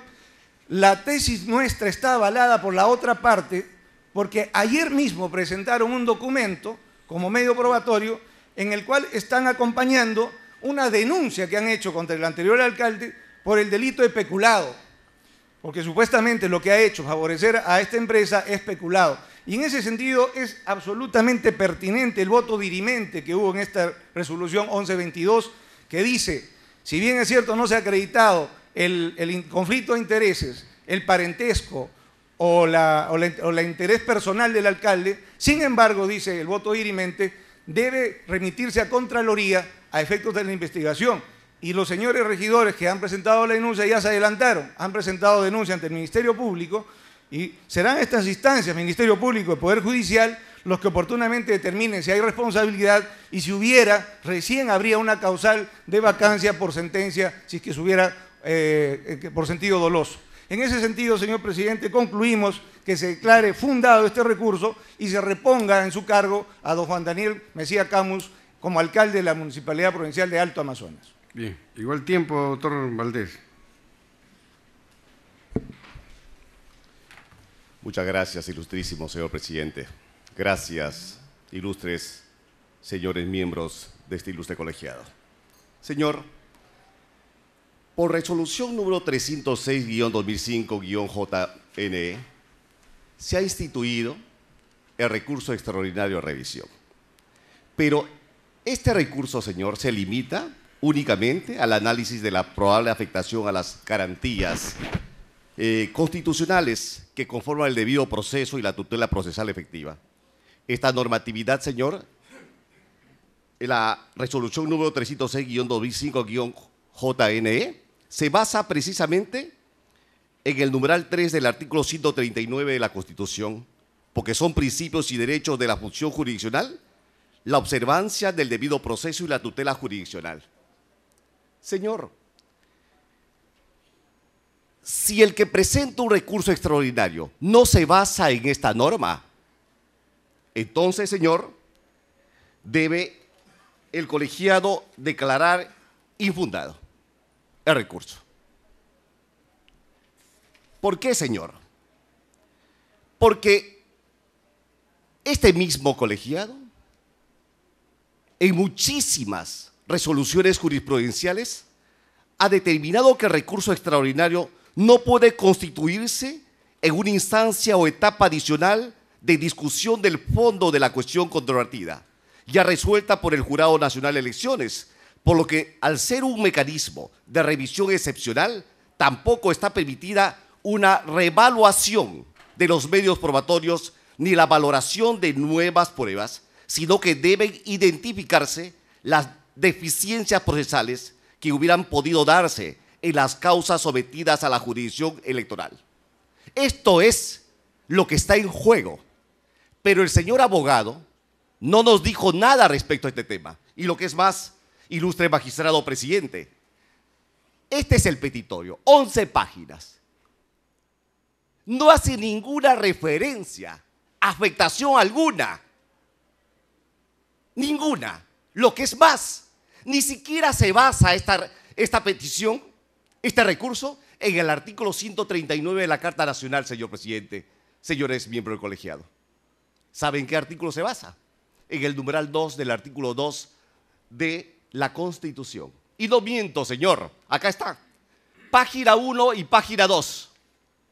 la tesis nuestra está avalada por la otra parte, porque ayer mismo presentaron un documento como medio probatorio en el cual están acompañando una denuncia que han hecho contra el anterior alcalde por el delito de porque supuestamente lo que ha hecho favorecer a esta empresa es peculado. Y en ese sentido es absolutamente pertinente el voto dirimente que hubo en esta resolución 1122, que dice, si bien es cierto no se ha acreditado el, conflicto de intereses, el parentesco o la, interés personal del alcalde, sin embargo, dice el voto dirimente, debe remitirse a Contraloría a efectos de la investigación. Y los señores regidores que han presentado la denuncia ya se adelantaron, han presentado denuncia ante el Ministerio Público y serán estas instancias, Ministerio Público y Poder Judicial, los que oportunamente determinen si hay responsabilidad y si hubiera, recién habría una causal de vacancia por sentencia, si es que se hubiera eh, eh, por sentido doloso. En ese sentido, señor presidente, concluimos que se declare fundado este recurso y se reponga en su cargo a don Juan Daniel Mesía Camus como alcalde de la Municipalidad Provincial de Alto Amazonas. Bien, igual tiempo, doctor Valdés. Muchas gracias, ilustrísimo señor presidente. Gracias, ilustres señores miembros de este ilustre colegiado. Señor, por resolución número 306-2005-JNE, se ha instituido el recurso extraordinario de revisión. Pero este recurso, señor, se limita únicamente al análisis de la probable afectación a las garantías eh, constitucionales que conforman el debido proceso y la tutela procesal efectiva. Esta normatividad, señor, la resolución número 306-2005-JNE, se basa precisamente en el numeral 3 del artículo 139 de la Constitución, porque son principios y derechos de la función jurisdiccional la observancia del debido proceso y la tutela jurisdiccional. Señor, si el que presenta un recurso extraordinario no se basa en esta norma, entonces, señor, debe el colegiado declarar infundado el recurso. ¿Por qué, señor? Porque este mismo colegiado en muchísimas resoluciones jurisprudenciales, ha determinado que el recurso extraordinario no puede constituirse en una instancia o etapa adicional de discusión del fondo de la cuestión controvertida, ya resuelta por el Jurado Nacional de Elecciones, por lo que al ser un mecanismo de revisión excepcional, tampoco está permitida una revaluación de los medios probatorios ni la valoración de nuevas pruebas sino que deben identificarse las deficiencias procesales que hubieran podido darse en las causas sometidas a la jurisdicción electoral. Esto es lo que está en juego. Pero el señor abogado no nos dijo nada respecto a este tema. Y lo que es más, ilustre magistrado presidente, este es el petitorio, 11 páginas. No hace ninguna referencia, afectación alguna Ninguna. Lo que es más, ni siquiera se basa esta, petición, este recurso, en el artículo 139 de la Carta Nacional, señor presidente, señores miembros del colegiado. ¿Saben qué artículo se basa? En el numeral 2 del artículo 2 de la Constitución. Y no miento, señor, acá está. Página 1 y página 2.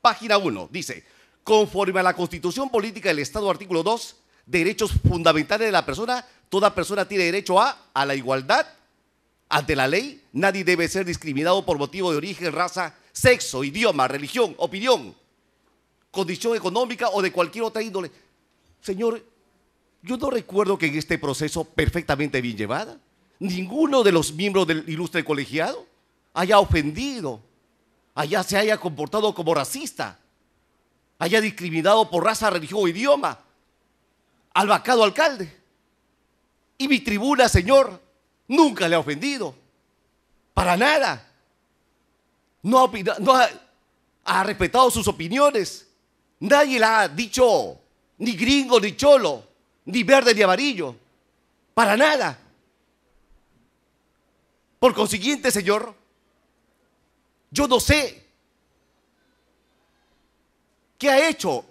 Página 1 dice, conforme a la Constitución Política del Estado, artículo 2, derechos fundamentales de la persona. Toda persona tiene derecho a, a la igualdad ante la ley. Nadie debe ser discriminado por motivo de origen, raza, sexo, idioma, religión, opinión, condición económica o de cualquier otra índole. Señor, yo no recuerdo que en este proceso perfectamente bien llevada, ninguno de los miembros del ilustre colegiado haya ofendido, haya se haya comportado como racista, haya discriminado por raza, religión o idioma al vacado alcalde. Y mi tribuna, Señor, nunca le ha ofendido. Para nada. No ha, respetado sus opiniones. Nadie le ha dicho, ni gringo, ni cholo, ni verde, ni amarillo. Para nada. Por consiguiente, Señor, yo no sé qué ha hecho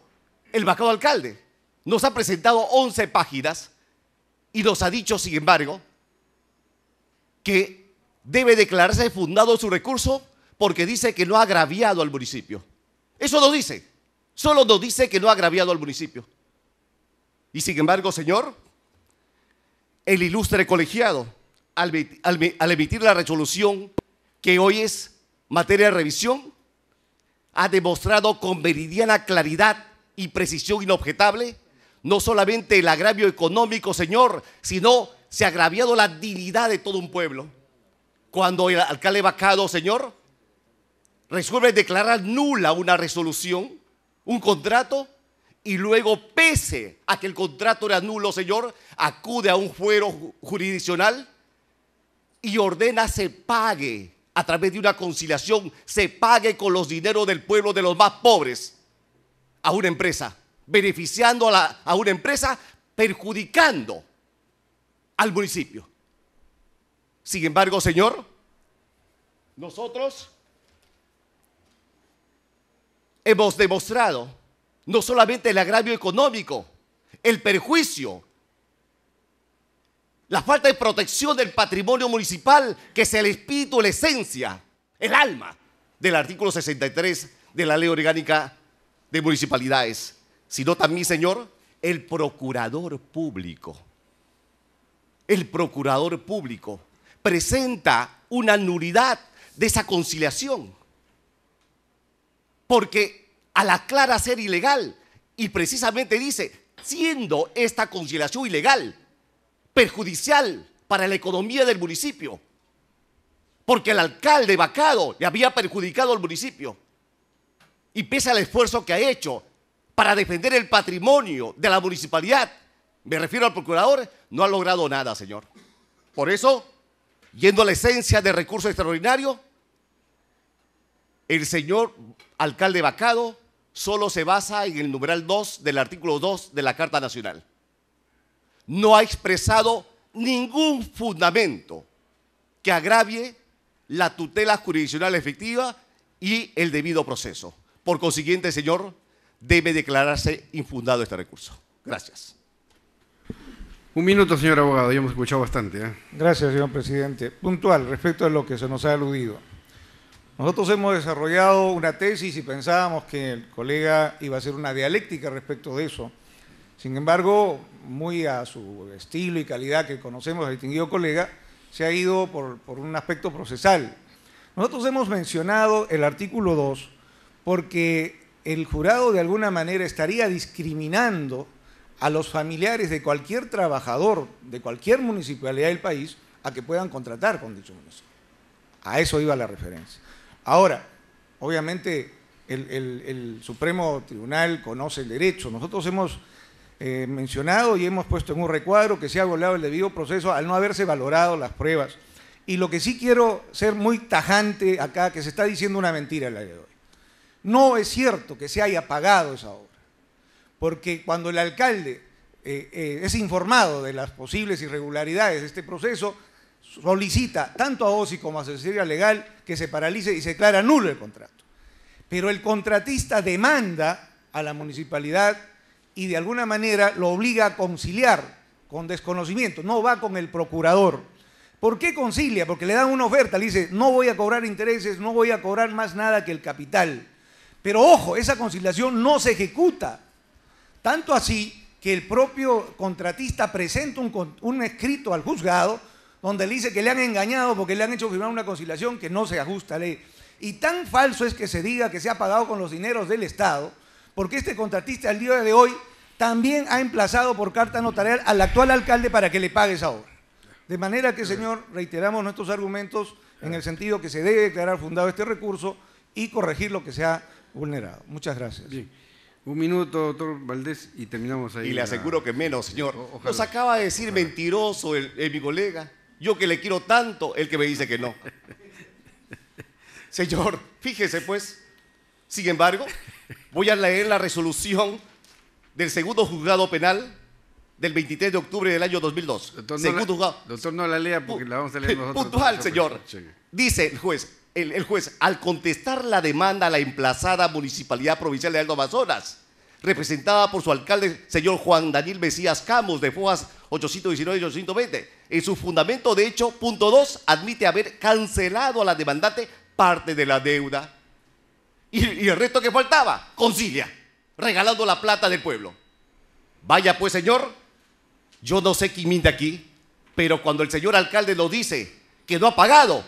el vacado alcalde nos ha presentado 11 páginas y nos ha dicho, sin embargo, que debe declararse fundado su recurso porque dice que no ha agraviado al municipio. Eso no dice, solo nos dice que no ha agraviado al municipio. Y sin embargo, señor, el ilustre colegiado, al, al emitir la resolución que hoy es materia de revisión, ha demostrado con meridiana claridad y precisión inobjetable no solamente el agravio económico, Señor, sino se ha agraviado la dignidad de todo un pueblo. Cuando el alcalde vacado, Señor, resuelve declarar nula una resolución, un contrato, y luego, pese a que el contrato era nulo, Señor, acude a un fuero jurisdiccional y ordena se pague a través de una conciliación, se pague con los dineros del pueblo de los más pobres a una empresa beneficiando a, una empresa, perjudicando al municipio. Sin embargo, Señor, nosotros hemos demostrado no solamente el agravio económico, el perjuicio, la falta de protección del patrimonio municipal, que es el espíritu, la esencia, el alma del artículo 63 de la Ley Orgánica de Municipalidades sino también, Señor, el procurador público. El procurador público presenta una nulidad de esa conciliación. Porque a la clara ser ilegal, y precisamente dice, siendo esta conciliación ilegal, perjudicial para la economía del municipio, porque el alcalde vacado le había perjudicado al municipio. Y pese al esfuerzo que ha hecho, para defender el patrimonio de la municipalidad, me refiero al procurador, no ha logrado nada, señor. Por eso, yendo a la esencia de recursos extraordinarios, el señor alcalde Bacado solo se basa en el numeral 2 del artículo 2 de la Carta Nacional. No ha expresado ningún fundamento que agravie la tutela jurisdiccional efectiva y el debido proceso. Por consiguiente, señor debe declararse infundado este recurso. Gracias. Un minuto, señor abogado, ya hemos escuchado bastante. ¿eh? Gracias, señor presidente. Puntual, respecto a lo que se nos ha aludido. Nosotros hemos desarrollado una tesis y pensábamos que el colega iba a hacer una dialéctica respecto de eso. Sin embargo, muy a su estilo y calidad que conocemos, el distinguido colega, se ha ido por, por un aspecto procesal. Nosotros hemos mencionado el artículo 2 porque el jurado de alguna manera estaría discriminando a los familiares de cualquier trabajador de cualquier municipalidad del país a que puedan contratar con dicho municipio. A eso iba la referencia. Ahora, obviamente el, Supremo Tribunal conoce el derecho. Nosotros hemos eh, mencionado y hemos puesto en un recuadro que se ha violado el debido proceso al no haberse valorado las pruebas. Y lo que sí quiero ser muy tajante acá, que se está diciendo una mentira la de no es cierto que se haya pagado esa obra, porque cuando el alcalde eh, eh, es informado de las posibles irregularidades de este proceso, solicita tanto a OSI como a asesoría legal que se paralice y se declara nulo el contrato. Pero el contratista demanda a la municipalidad y de alguna manera lo obliga a conciliar con desconocimiento, no va con el procurador. ¿Por qué concilia? Porque le dan una oferta, le dice, no voy a cobrar intereses, no voy a cobrar más nada que el capital. Pero ojo, esa conciliación no se ejecuta. Tanto así que el propio contratista presenta un, escrito al juzgado donde le dice que le han engañado porque le han hecho firmar una conciliación que no se ajusta a ley. Y tan falso es que se diga que se ha pagado con los dineros del Estado, porque este contratista al día de hoy también ha emplazado por carta notarial al actual alcalde para que le pague esa obra. De manera que, señor, reiteramos nuestros argumentos en el sentido que se debe declarar fundado este recurso y corregir lo que se ha vulnerado. Muchas gracias. Un minuto, doctor Valdés, y terminamos ahí. Y le aseguro que menos, señor. Nos acaba de decir mentiroso mi colega. Yo que le quiero tanto, el que me dice que no. señor, fíjese pues. Sin embargo, voy a leer la resolución del segundo juzgado penal del 23 de octubre del año 2002. segundo juzgado. Doctor, no la lea porque la vamos a leer nosotros. Puntual, señor. Dice el juez, el, juez, al contestar la demanda a la emplazada Municipalidad Provincial de Aldo Amazonas, representada por su alcalde, señor Juan Daniel Mesías Camus, de Fojas 819 820, en su fundamento de hecho, punto 2, admite haber cancelado a la demandante parte de la deuda. Y, el resto que faltaba, concilia, regalando la plata del pueblo. Vaya pues, señor, yo no sé quién mide aquí, pero cuando el señor alcalde lo dice, que no ha pagado,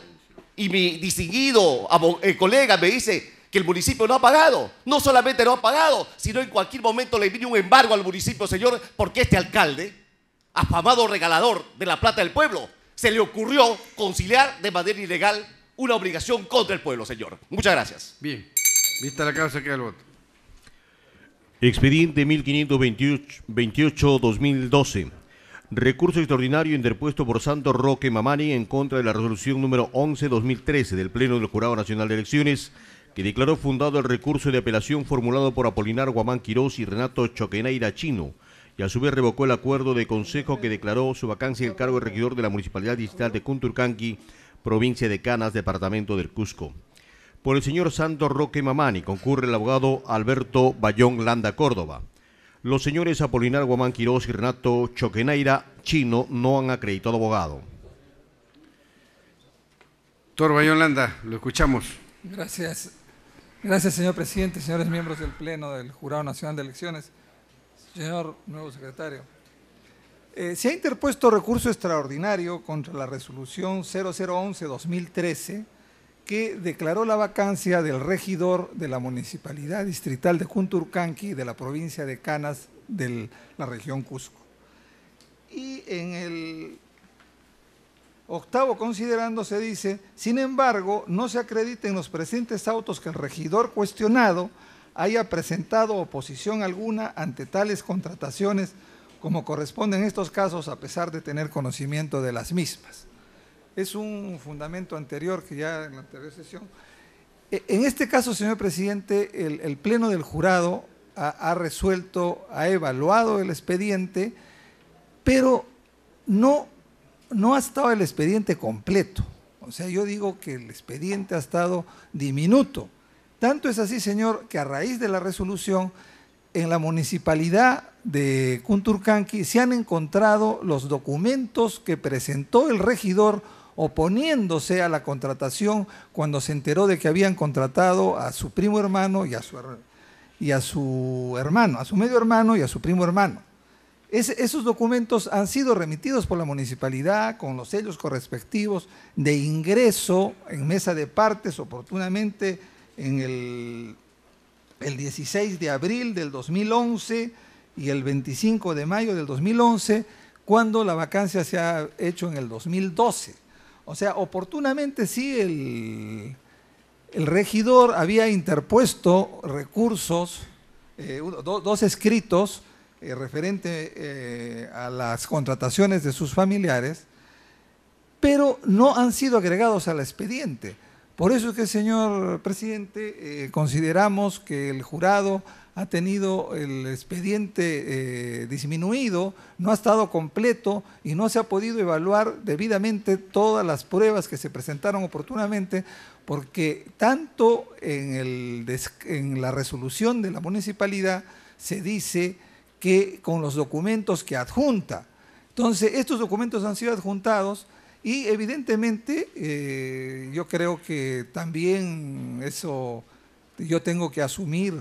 y mi distinguido eh, colega me dice que el municipio no ha pagado. No solamente no ha pagado, sino en cualquier momento le viene un embargo al municipio, señor, porque este alcalde, afamado regalador de la plata del pueblo, se le ocurrió conciliar de manera ilegal una obligación contra el pueblo, señor. Muchas gracias. Bien. Vista la causa, queda el voto. Expediente 1528-2012. Recurso extraordinario interpuesto por Santo Roque Mamani en contra de la resolución número 11-2013 del Pleno del Jurado Nacional de Elecciones, que declaró fundado el recurso de apelación formulado por Apolinar Guamán Quirós y Renato Choqueneira Chino, y a su vez revocó el acuerdo de consejo que declaró su vacancia en el cargo de regidor de la Municipalidad Digital de Cunturcanqui, provincia de Canas, departamento del Cusco. Por el señor Santo Roque Mamani concurre el abogado Alberto Bayón Landa Córdoba. Los señores Apolinar Guamán Quirós y Renato Choquenaira Chino no han acreditado abogado. Torba Yolanda, lo escuchamos. Gracias. Gracias, señor presidente, señores miembros del Pleno del Jurado Nacional de Elecciones. Señor nuevo secretario, eh, se ha interpuesto recurso extraordinario contra la resolución 0011-2013 que declaró la vacancia del regidor de la Municipalidad Distrital de Junturcanqui de la provincia de Canas de la región Cusco. Y en el octavo considerando se dice, sin embargo, no se acredita en los presentes autos que el regidor cuestionado haya presentado oposición alguna ante tales contrataciones como corresponden en estos casos a pesar de tener conocimiento de las mismas es un fundamento anterior que ya en la anterior sesión. E, en este caso, señor presidente, el, Pleno del Jurado ha, resuelto, ha evaluado el expediente, pero no, no ha estado el expediente completo. O sea, yo digo que el expediente ha estado diminuto. Tanto es así, señor, que a raíz de la resolución, en la municipalidad de Cunturcanqui se han encontrado los documentos que presentó el regidor oponiéndose a la contratación cuando se enteró de que habían contratado a su primo hermano y a su, y a su hermano, a su medio hermano y a su primo hermano. esos documentos han sido remitidos por la municipalidad con los sellos correspectivos de ingreso en mesa de partes oportunamente en el, el 16 de abril del 2011 y el 25 de mayo del 2011, cuando la vacancia se ha hecho en el 2012. O sea, oportunamente sí el, el regidor había interpuesto recursos, eh, dos escritos eh, referente eh, a las contrataciones de sus familiares, pero no han sido agregados al expediente. Por eso es que, señor presidente, consideramos que el jurado ha tenido el expediente eh, disminuido, no ha estado completo y no se ha podido evaluar debidamente todas las pruebas que se presentaron oportunamente, porque tanto en, la resolución de la municipalidad se dice que con los documentos que adjunta. Entonces, estos documentos han sido adjuntados. Y evidentemente eh, yo creo que también eso yo tengo que asumir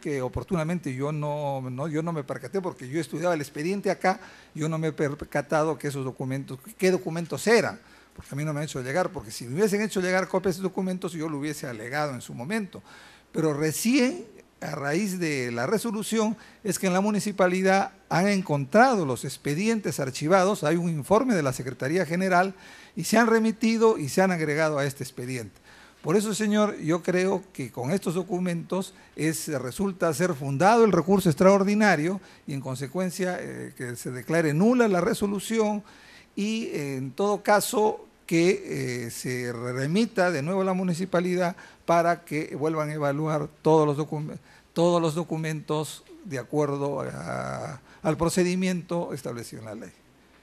que oportunamente yo no, yo no me percaté porque yo estudiaba el expediente acá, yo no me he percatado que esos documentos, qué documentos eran, porque a mí no me han hecho llegar, porque si me hubiesen hecho llegar copias de esos documentos yo lo hubiese alegado en su momento. Pero recién, a raíz de la resolución, es que en la municipalidad han encontrado los expedientes archivados, hay un informe de la Secretaría General y se han remitido y se han agregado a este expediente. Por eso, señor, yo creo que con estos documentos es, resulta ser fundado el recurso extraordinario y en consecuencia eh, que se declare nula la resolución y eh, en todo caso que eh, se remita de nuevo a la municipalidad para que vuelvan a evaluar todos los, documentos, de acuerdo al procedimiento establecido en la ley.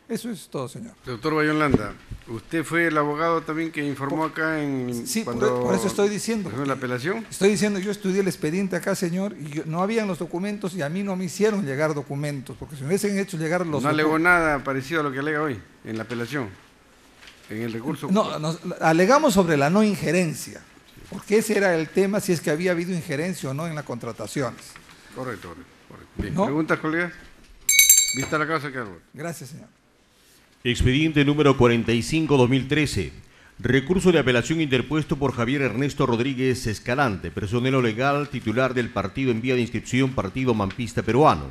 Eso es todo, señor. Doctor Landa, usted fue el abogado también que informó acá en... Sí, por, eso estoy diciendo. ¿En la apelación? Estoy diciendo, yo estudié el expediente acá, señor, y no habían los documentos y a mí no me hicieron llegar documentos, porque si me hubiesen hecho llegar los... No alegó nada parecido a lo que alega hoy en la apelación, en el recurso. No, alegamos sobre la no injerencia, porque ese era el tema, si es que había habido injerencia o no en las contrataciones. Correcto, correcto. ¿Preguntas, colegas? Vista la causa, que Gracias, señor. Expediente número 45-2013. Recurso de apelación interpuesto por Javier Ernesto Rodríguez Escalante, personero legal titular del partido en vía de inscripción Partido Mampista Peruano,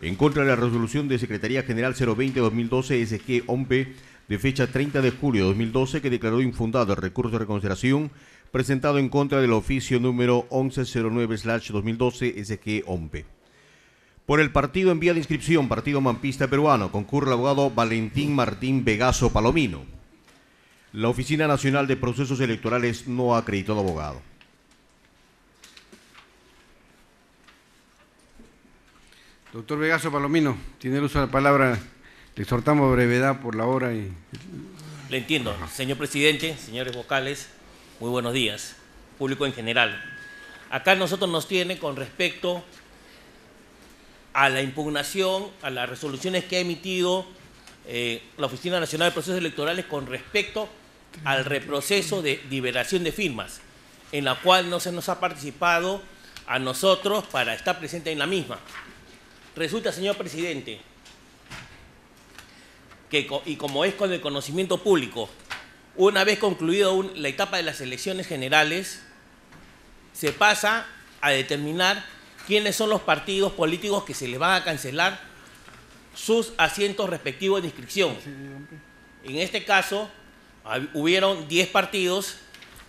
en contra de la resolución de Secretaría General 020-2012 SG ompe de fecha 30 de julio de 2012 que declaró infundado el recurso de reconsideración presentado en contra del oficio número 1109-2012 SG ompe por el partido en vía de inscripción, Partido Mampista Peruano, concurre el abogado Valentín Martín Vegaso Palomino. La Oficina Nacional de Procesos Electorales no ha acreditado abogado. Doctor Vegaso Palomino, tiene el uso de la palabra. Le exhortamos brevedad por la hora y... Le entiendo, señor presidente, señores vocales, muy buenos días, público en general. Acá nosotros nos tiene con respecto a la impugnación, a las resoluciones que ha emitido eh, la Oficina Nacional de Procesos Electorales con respecto al reproceso de liberación de firmas, en la cual no se nos ha participado a nosotros para estar presente en la misma. Resulta, señor presidente, que, y como es con el conocimiento público, una vez concluida la etapa de las elecciones generales, se pasa a determinar quiénes son los partidos políticos que se les van a cancelar sus asientos respectivos de inscripción. En este caso, hubieron 10 partidos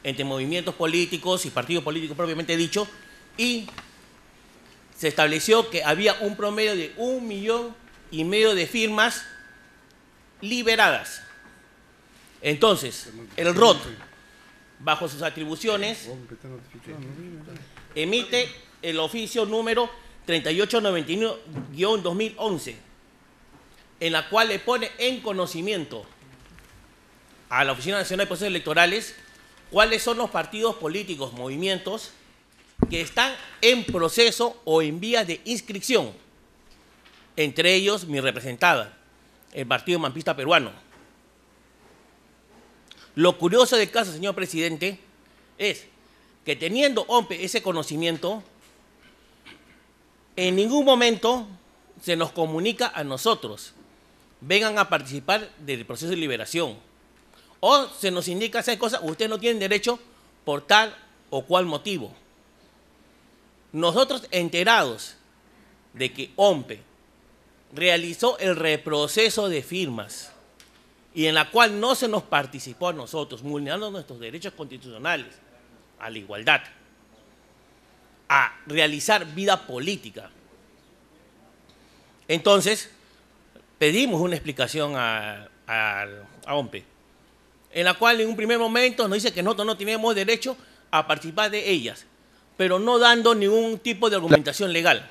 entre movimientos políticos y partidos políticos propiamente dicho, y se estableció que había un promedio de un millón y medio de firmas liberadas. Entonces, el ROT, bajo sus atribuciones, emite el oficio número 3891-2011, en la cual le pone en conocimiento a la Oficina Nacional de Procesos Electorales cuáles son los partidos políticos, movimientos que están en proceso o en vías de inscripción, entre ellos mi representada, el Partido Mampista Peruano. Lo curioso del caso, señor presidente, es que teniendo ese conocimiento, en ningún momento se nos comunica a nosotros, vengan a participar del proceso de liberación. O se nos indica esas cosas, ustedes no tienen derecho por tal o cual motivo. Nosotros enterados de que OMPE realizó el reproceso de firmas y en la cual no se nos participó a nosotros, vulnerando nuestros derechos constitucionales a la igualdad a realizar vida política. Entonces, pedimos una explicación a, a, en la cual en un primer momento nos dice que nosotros no tenemos derecho a participar de ellas, pero no dando ningún tipo de argumentación legal.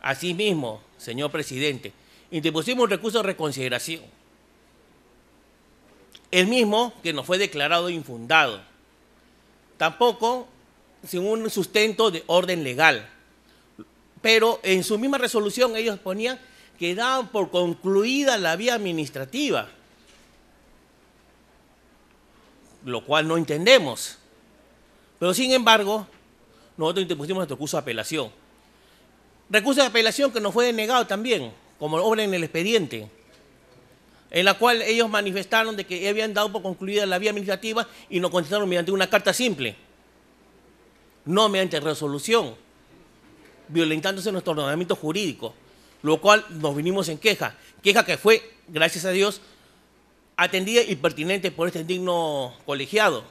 Asimismo, señor presidente, interpusimos un recurso de reconsideración, el mismo que nos fue declarado infundado. Tampoco sin un sustento de orden legal. Pero en su misma resolución ellos ponían que daban por concluida la vía administrativa, lo cual no entendemos. Pero sin embargo, nosotros interpusimos nuestro recurso de apelación. Recurso de apelación que nos fue denegado también, como obra en el expediente, en la cual ellos manifestaron de que habían dado por concluida la vía administrativa y nos contestaron mediante una carta simple no mediante resolución, violentándose nuestro ordenamiento jurídico, lo cual nos vinimos en queja, queja que fue, gracias a Dios, atendida y pertinente por este digno colegiado.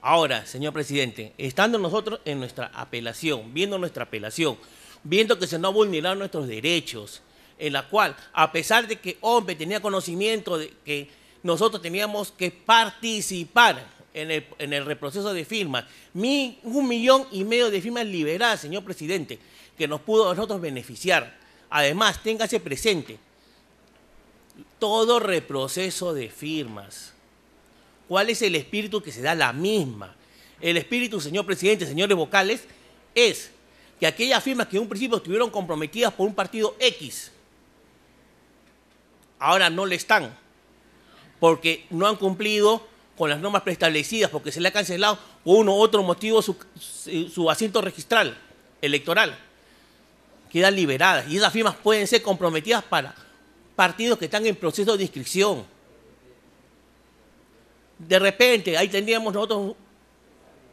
Ahora, señor presidente, estando nosotros en nuestra apelación, viendo nuestra apelación, viendo que se nos vulneraron nuestros derechos, en la cual, a pesar de que hombre tenía conocimiento de que nosotros teníamos que participar en el, reproceso de firmas. un millón y medio de firmas liberadas, señor presidente, que nos pudo a nosotros beneficiar. Además, téngase presente, todo reproceso de firmas, ¿cuál es el espíritu que se da la misma? El espíritu, señor presidente, señores vocales, es que aquellas firmas que en un principio estuvieron comprometidas por un partido X, ahora no le están, porque no han cumplido con las normas preestablecidas porque se le ha cancelado por uno u otro motivo su, asiento registral electoral. Quedan liberadas y esas firmas pueden ser comprometidas para partidos que están en proceso de inscripción. De repente, ahí tendríamos nosotros,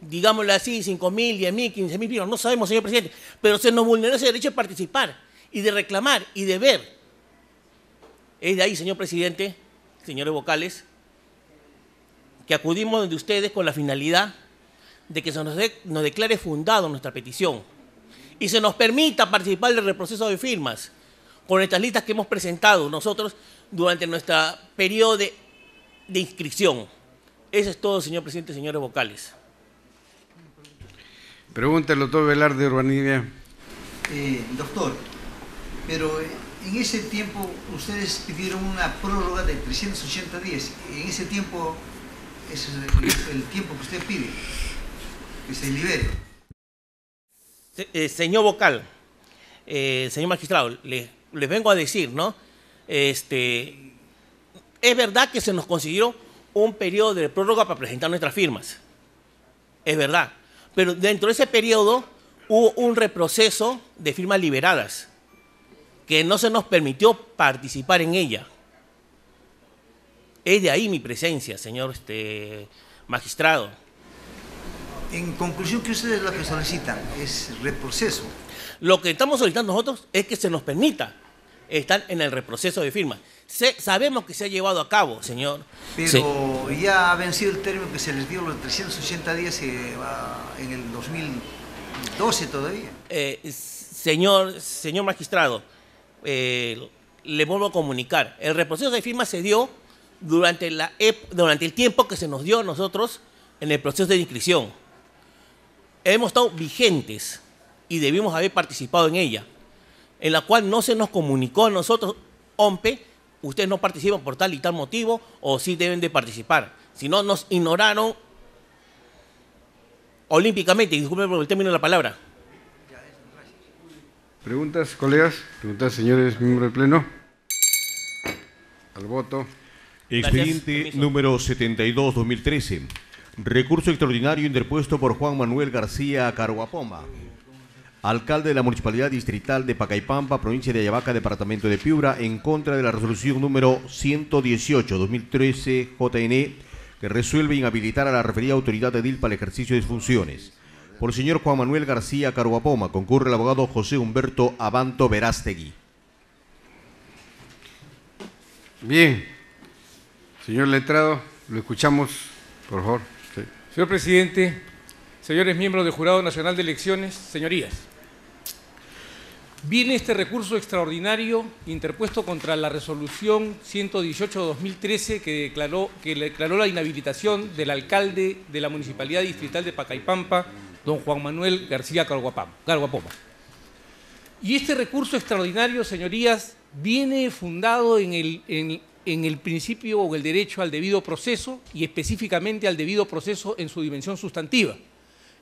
digámoslo así, 5 mil, 10 mil, 15 mil firmas, no sabemos, señor presidente, pero se nos vulneró ese derecho de participar y de reclamar y de ver. Es de ahí, señor presidente, señores vocales, que acudimos donde ustedes con la finalidad de que se nos, declare fundado nuestra petición y se nos permita participar del reproceso de firmas con estas listas que hemos presentado nosotros durante nuestro periodo de, inscripción. Eso es todo, señor presidente, señores vocales. Pregunta el doctor Velarde Urbanivia. Eh, doctor, pero eh, en ese tiempo ustedes pidieron una prórroga de 380 días. En ese tiempo ese es el, tiempo que usted pide, que se libere. Eh, señor vocal, eh, señor magistrado, les, les vengo a decir, ¿no? Este, es verdad que se nos consiguió un periodo de prórroga para presentar nuestras firmas. Es verdad. Pero dentro de ese periodo hubo un reproceso de firmas liberadas, que no se nos permitió participar en ella. Es de ahí mi presencia, señor este, magistrado. En conclusión, ¿qué ustedes lo que solicitan? Es reproceso. Lo que estamos solicitando nosotros es que se nos permita estar en el reproceso de firma. sabemos que se ha llevado a cabo, señor. Pero ya ha vencido el término que se les dio los 380 días eh, en el 2012 todavía. Eh, señor, señor magistrado, eh, le vuelvo a comunicar. El reproceso de firma se dio durante, la, durante el tiempo que se nos dio a nosotros en el proceso de inscripción. Hemos estado vigentes y debimos haber participado en ella, en la cual no se nos comunicó a nosotros, OMPE, ustedes no participan por tal y tal motivo o sí deben de participar. Si no, nos ignoraron olímpicamente, disculpen por el término de la palabra. Preguntas, colegas, preguntas, señores miembros del Pleno. Al voto. Expediente número 72-2013. Recurso extraordinario interpuesto por Juan Manuel García Caruapoma alcalde de la Municipalidad Distrital de Pacaipampa, provincia de Ayabaca, departamento de Piura, en contra de la resolución número 118-2013 JNE, que resuelve inhabilitar a la referida autoridad de DIL para el ejercicio de funciones. Por el señor Juan Manuel García Caruapoma concurre el abogado José Humberto Abanto Verástegui. Bien, Señor Letrado, lo escuchamos, por favor. Señor presidente, señores miembros del Jurado Nacional de Elecciones, señorías. Viene este recurso extraordinario interpuesto contra la resolución 118-2013 que declaró, la inhabilitación del alcalde de la Municipalidad Distrital de Pacaypampa, don Juan Manuel García Carguapoma. Y este recurso extraordinario, señorías, viene fundado en el, en el principio o el derecho al debido proceso y específicamente al debido proceso en su dimensión sustantiva,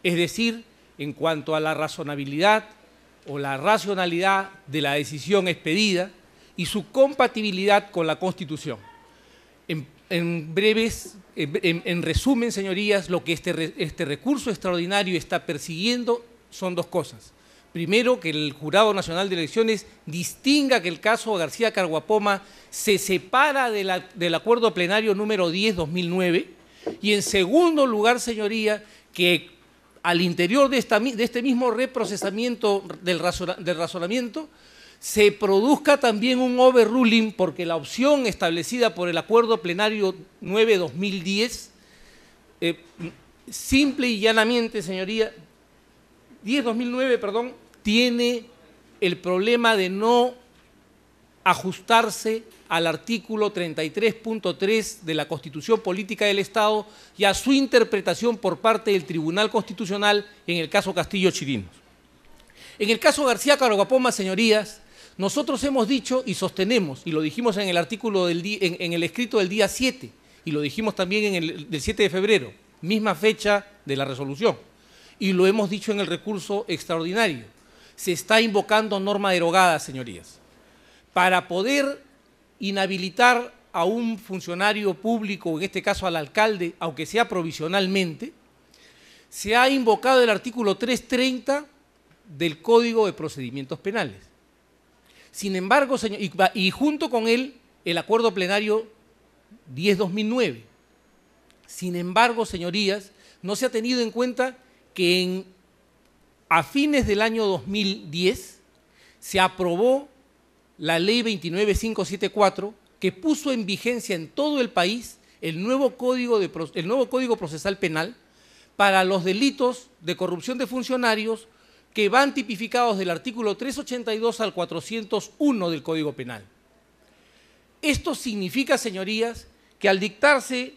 es decir, en cuanto a la razonabilidad o la racionalidad de la decisión expedida y su compatibilidad con la Constitución. En, breves, en, resumen, señorías, lo que este, este recurso extraordinario está persiguiendo son dos cosas. Primero, que el Jurado Nacional de Elecciones distinga que el caso García Carguapoma se separa del acuerdo plenario número 10-2009. Y en segundo lugar, señoría, que al interior de, este mismo reprocesamiento del, razonamiento, se produzca también un overruling porque la opción establecida por el acuerdo plenario 9-2010, eh, simple y llanamente, señoría, 10-2009, perdón, tiene el problema de no ajustarse al artículo 33.3 de la Constitución Política del Estado y a su interpretación por parte del Tribunal Constitucional en el caso Castillo Chirinos. En el caso García Carogapoma, señorías, nosotros hemos dicho y sostenemos, y lo dijimos en el artículo del en, el escrito del día 7, y lo dijimos también en el del 7 de febrero, misma fecha de la resolución, y lo hemos dicho en el recurso extraordinario, se está invocando norma derogada, señorías. Para poder inhabilitar a un funcionario público, en este caso al alcalde, aunque sea provisionalmente, se ha invocado el artículo 330 del Código de Procedimientos Penales. Sin embargo, señor, y, y junto con él el acuerdo plenario 10-2009. Sin embargo, señorías, no se ha tenido en cuenta que en a fines del año 2010 se aprobó la ley 29574 que puso en vigencia en todo el país el nuevo código, de, el nuevo código procesal penal para los delitos de corrupción de funcionarios que van tipificados del artículo 382 al 401 del Código Penal. Esto significa, señorías, que al dictarse,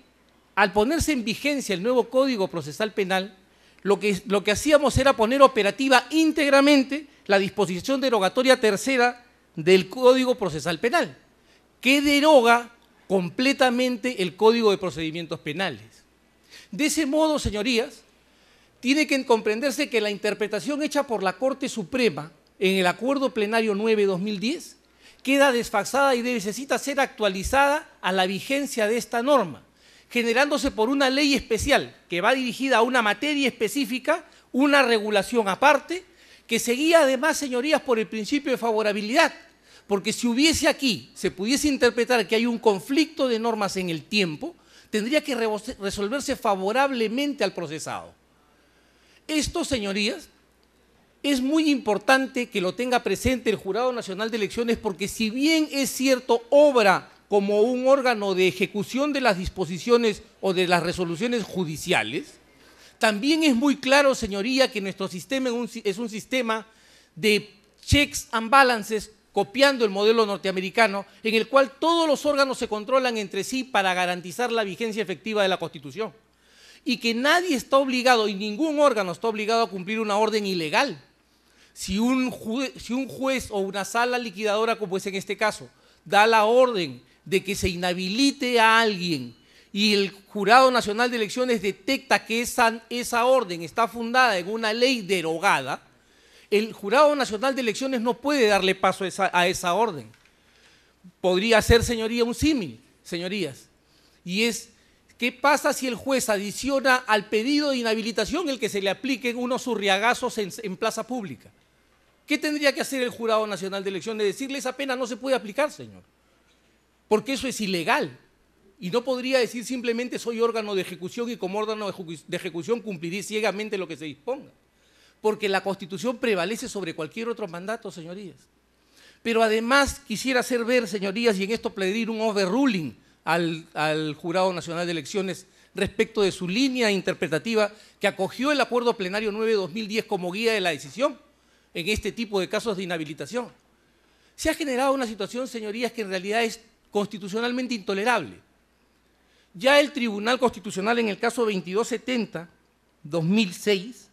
al ponerse en vigencia el nuevo Código Procesal Penal, lo que, hacíamos era poner operativa íntegramente la disposición derogatoria tercera del Código Procesal Penal, que deroga completamente el Código de Procedimientos Penales. De ese modo, señorías, tiene que comprenderse que la interpretación hecha por la Corte Suprema en el Acuerdo Plenario 9-2010 queda desfasada y necesita ser actualizada a la vigencia de esta norma generándose por una ley especial que va dirigida a una materia específica, una regulación aparte, que seguía además, señorías, por el principio de favorabilidad, porque si hubiese aquí, se pudiese interpretar que hay un conflicto de normas en el tiempo, tendría que resolverse favorablemente al procesado. Esto, señorías, es muy importante que lo tenga presente el Jurado Nacional de Elecciones porque si bien es cierto, obra como un órgano de ejecución de las disposiciones o de las resoluciones judiciales, también es muy claro, señoría, que nuestro sistema es un sistema de checks and balances copiando el modelo norteamericano, en el cual todos los órganos se controlan entre sí para garantizar la vigencia efectiva de la Constitución. Y que nadie está obligado, y ningún órgano está obligado a cumplir una orden ilegal. Si un, juez, o una sala liquidadora, como es en este caso, da la orden de que se inhabilite a alguien y el Jurado Nacional de Elecciones detecta que esa, esa orden está fundada en una ley derogada, el Jurado Nacional de Elecciones no puede darle paso a esa, orden. Podría ser, señoría, un símil, señorías. Y es, ¿qué pasa si el juez adiciona al pedido de inhabilitación el que se le apliquen unos surriagazos en, en plaza pública? ¿Qué tendría que hacer el Jurado Nacional de Elecciones? Decirle, esa pena no se puede aplicar, señor porque eso es ilegal. Y no podría decir simplemente soy órgano de ejecución y como órgano de ejecución cumpliré ciegamente lo que se disponga. Porque la Constitución prevalece sobre cualquier otro mandato, señorías. Pero además quisiera hacer ver, señorías, y en esto pedir un overruling al, al Jurado Nacional de Elecciones respecto de su línea interpretativa que acogió el Acuerdo Plenario 9-2010 como guía de la decisión en este tipo de casos de inhabilitación. Se ha generado una situación, señorías, que en realidad es constitucionalmente intolerable. Ya el Tribunal Constitucional en el caso 2270 2006,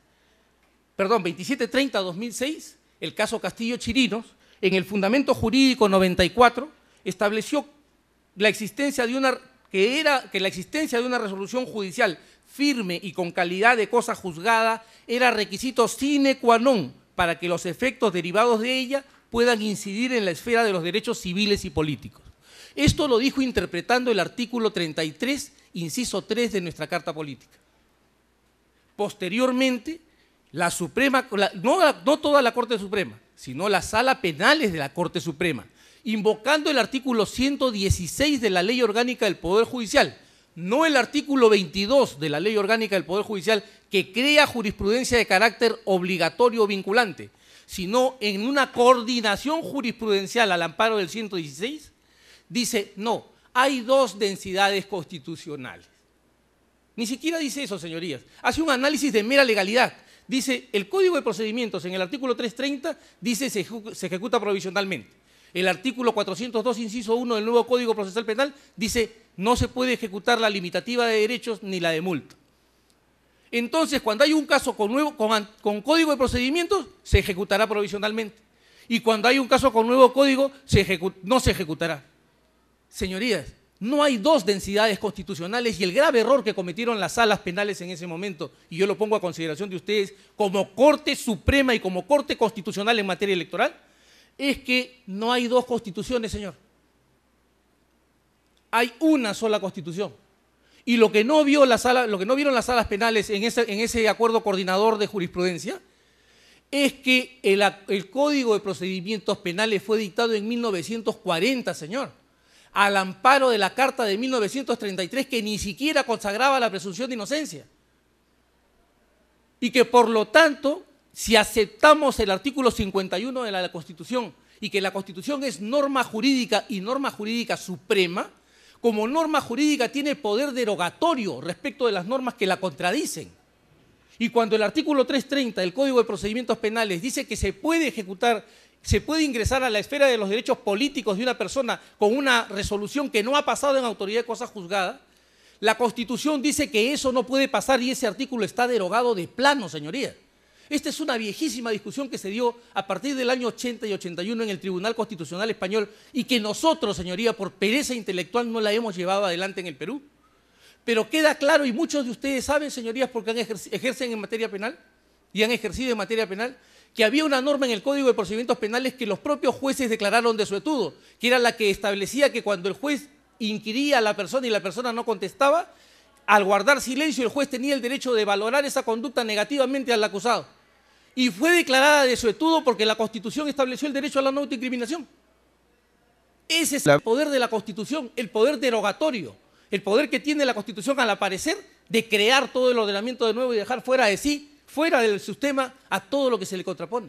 perdón, 2730 2006, el caso Castillo Chirinos, en el fundamento jurídico 94 estableció la existencia de una que era que la existencia de una resolución judicial firme y con calidad de cosa juzgada era requisito sine qua non para que los efectos derivados de ella puedan incidir en la esfera de los derechos civiles y políticos. Esto lo dijo interpretando el artículo 33, inciso 3 de nuestra Carta Política. Posteriormente, la Suprema, no, toda la Corte Suprema, sino la Sala Penales de la Corte Suprema, invocando el artículo 116 de la Ley Orgánica del Poder Judicial, no el artículo 22 de la Ley Orgánica del Poder Judicial que crea jurisprudencia de carácter obligatorio vinculante, sino en una coordinación jurisprudencial al amparo del 116, dice, no, hay dos densidades constitucionales. Ni siquiera dice eso, señorías. Hace un análisis de mera legalidad. Dice, el Código de Procedimientos en el artículo 330 dice se, se ejecuta provisionalmente. El artículo 402, inciso 1 del nuevo Código Procesal Penal dice no se puede ejecutar la limitativa de derechos ni la de multa. Entonces, cuando hay un caso con, nuevo, con, código de procedimientos, se ejecutará provisionalmente. Y cuando hay un caso con nuevo código, no se ejecutará señorías, no hay dos densidades constitucionales y el grave error que cometieron las salas penales en ese momento, y yo lo pongo a consideración de ustedes como Corte Suprema y como Corte Constitucional en materia electoral, es que no hay dos constituciones, señor. Hay una sola constitución. Y lo que no, vio la sala, lo que no vieron las salas penales en ese, en ese acuerdo coordinador de jurisprudencia es que el, el Código de Procedimientos Penales fue dictado en 1940, señor al amparo de la Carta de 1933 que ni siquiera consagraba la presunción de inocencia. Y que por lo tanto, si aceptamos el artículo 51 de la Constitución y que la Constitución es norma jurídica y norma jurídica suprema, como norma jurídica tiene poder derogatorio respecto de las normas que la contradicen. Y cuando el artículo 330 del Código de Procedimientos Penales dice que se puede ejecutar se puede ingresar a la esfera de los derechos políticos de una persona con una resolución que no ha pasado en autoridad de cosa juzgada, la Constitución dice que eso no puede pasar y ese artículo está derogado de plano, señoría. Esta es una viejísima discusión que se dio a partir del año 80 y 81 en el Tribunal Constitucional Español y que nosotros, señoría, por pereza intelectual no la hemos llevado adelante en el Perú. Pero queda claro, y muchos de ustedes saben, señorías, porque han ejercen en materia penal y han ejercido en materia penal, que había una norma en el Código de Procedimientos Penales que los propios jueces declararon de su que era la que establecía que cuando el juez inquiría a la persona y la persona no contestaba, al guardar silencio el juez tenía el derecho de valorar esa conducta negativamente al acusado. Y fue declarada de su porque la Constitución estableció el derecho a la no autoincriminación. Ese es el poder de la Constitución, el poder derogatorio, el poder que tiene la Constitución al aparecer de crear todo el ordenamiento de nuevo y dejar fuera de sí fuera del sistema a todo lo que se le contrapone.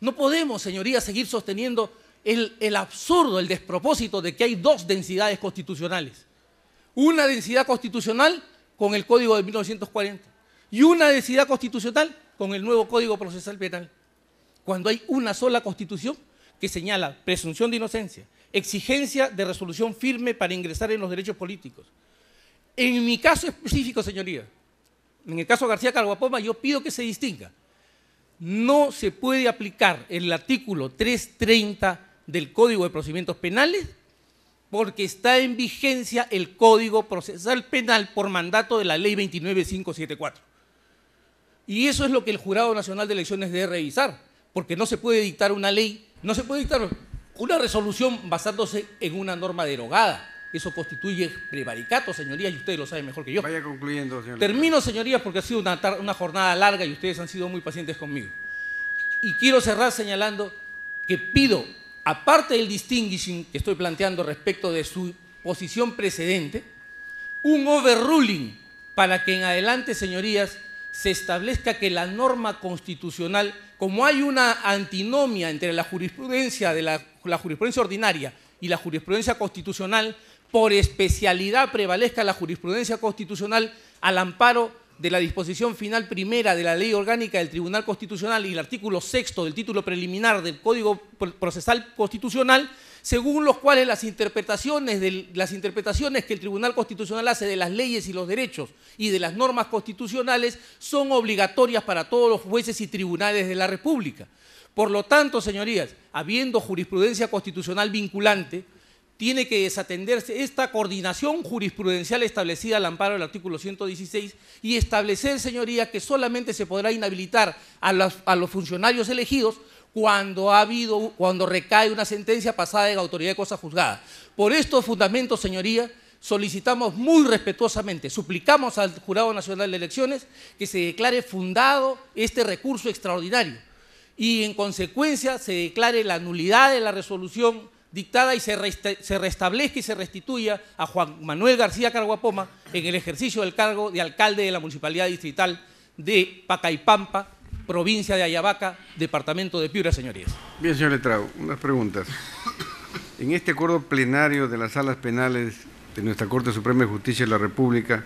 No podemos, señoría, seguir sosteniendo el, el absurdo, el despropósito de que hay dos densidades constitucionales. Una densidad constitucional con el Código de 1940 y una densidad constitucional con el nuevo Código Procesal Penal. Cuando hay una sola constitución que señala presunción de inocencia, exigencia de resolución firme para ingresar en los derechos políticos. En mi caso específico, señoría, en el caso García Calguapoma, yo pido que se distinga. No se puede aplicar el artículo 330 del Código de Procedimientos Penales porque está en vigencia el Código Procesal Penal por mandato de la Ley 29574. Y eso es lo que el Jurado Nacional de Elecciones debe revisar, porque no se puede dictar una ley, no se puede dictar una resolución basándose en una norma derogada. Eso constituye prevaricato, señorías, y ustedes lo saben mejor que yo. Vaya concluyendo, señor. Termino, señorías, porque ha sido una, jornada larga y ustedes han sido muy pacientes conmigo. Y quiero cerrar señalando que pido, aparte del distinguishing que estoy planteando respecto de su posición precedente, un overruling para que en adelante, señorías, se establezca que la norma constitucional, como hay una antinomia entre la jurisprudencia de la jurisprudencia ordinaria y la jurisprudencia constitucional, por especialidad prevalezca la jurisprudencia constitucional al amparo de la disposición final primera de la Ley Orgánica del Tribunal Constitucional y el artículo sexto del título preliminar del Código Procesal Constitucional, según los cuales las interpretaciones, las interpretaciones que el Tribunal Constitucional hace de las leyes y los derechos y de las normas constitucionales son obligatorias para todos los jueces y tribunales de la República. Por lo tanto, señorías, habiendo jurisprudencia constitucional vinculante, tiene que desatenderse esta coordinación jurisprudencial establecida al amparo del artículo 116 y establecer, señoría, que solamente se podrá inhabilitar a los, funcionarios elegidos cuando ha habido, cuando recae una sentencia pasada en autoridad de cosa juzgada. Por estos fundamentos, señoría, solicitamos muy respetuosamente, suplicamos al Jurado Nacional de Elecciones que se declare fundado este recurso extraordinario y en consecuencia se declare la nulidad de la resolución dictada y se, restablezca y se restituya a Juan Manuel García Carguapoma en el ejercicio del cargo de alcalde de la Municipalidad Distrital de Pacaypampa, provincia de Ayabaca, departamento de Piura, señorías. Bien, señor Letrao, unas preguntas. En este acuerdo plenario de las salas penales de nuestra Corte Suprema de Justicia de la República,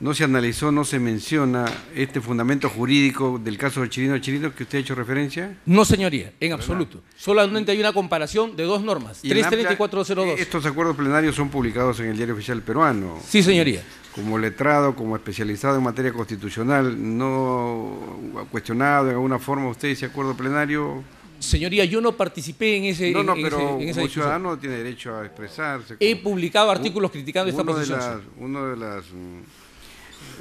no se analizó, no se menciona este fundamento jurídico del caso de Chirino Chirino que usted ha hecho referencia? No, señoría, en absoluto. Solamente hay una comparación de dos normas, 330 y eh, Estos acuerdos plenarios son publicados en el Diario Oficial Peruano. Sí, señoría. Como letrado, como especializado en materia constitucional, ¿no ha cuestionado de alguna forma usted ese acuerdo plenario? Señoría, yo no participé en ese. No, no, pero ciudadano tiene derecho a expresarse. He publicado artículos criticando esta posición. De uno de las mm,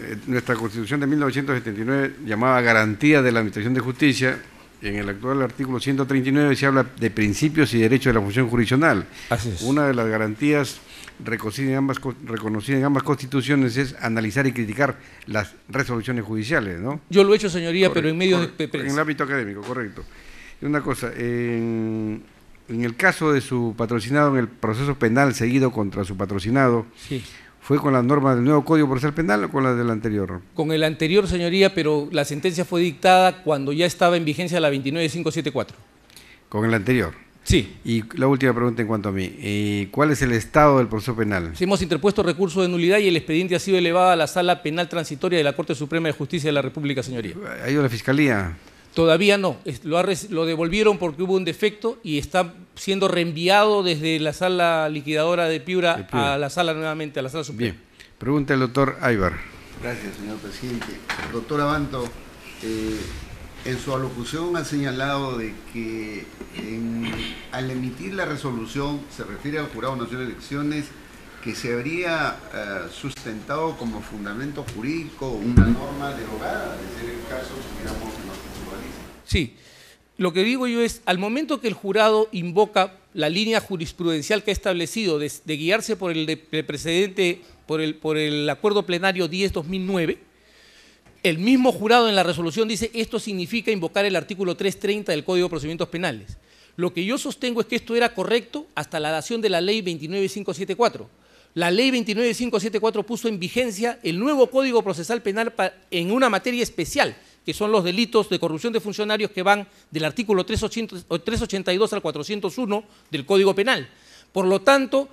eh, nuestra Constitución de 1979 llamaba garantía de la Administración de Justicia, en el actual artículo 139 se habla de principios y derechos de la función jurisdiccional. Así es. Una de las garantías reconocidas en, ambas, constituciones es analizar y criticar las resoluciones judiciales, ¿no? Yo lo he hecho, señoría, pero en medio de En el ámbito académico, correcto. Y una cosa, en, el caso de su patrocinado, en el proceso penal seguido contra su patrocinado, sí fue con las normas del nuevo Código Procesal Penal o con las del anterior? Con el anterior, señoría, pero la sentencia fue dictada cuando ya estaba en vigencia la 29574. Con el anterior. Sí. Y la última pregunta en cuanto a mí. Eh, ¿Cuál es el estado del proceso penal? hemos interpuesto recurso de nulidad y el expediente ha sido elevado a la Sala Penal Transitoria de la Corte Suprema de Justicia de la República, señoría. ¿Ha ido la Fiscalía? Todavía no, lo, devolvieron porque hubo un defecto y está siendo reenviado desde la sala liquidadora de Piura, a la sala nuevamente, a la sala superior. Bien, pregunta el doctor Aybar. Gracias, señor presidente. Doctor Abanto, eh, en su alocución ha señalado de que al emitir la resolución, se refiere al Jurado Nacional de Elecciones, que se habría eh, sustentado como fundamento jurídico una norma derogada, de ser el caso, si miramos Sí. Lo que digo yo es, al momento que el jurado invoca la línea jurisprudencial que ha establecido de, guiarse por el, precedente, por el, por el acuerdo plenario 10-2009, el mismo jurado en la resolución dice, esto significa invocar el artículo 330 del Código de Procedimientos Penales. Lo que yo sostengo es que esto era correcto hasta la dación de la ley 29574. La ley 29574 puso en vigencia el nuevo Código Procesal Penal en una materia especial, que son los delitos de corrupción de funcionarios que van del artículo 382 al 401 del Código Penal. Por lo tanto,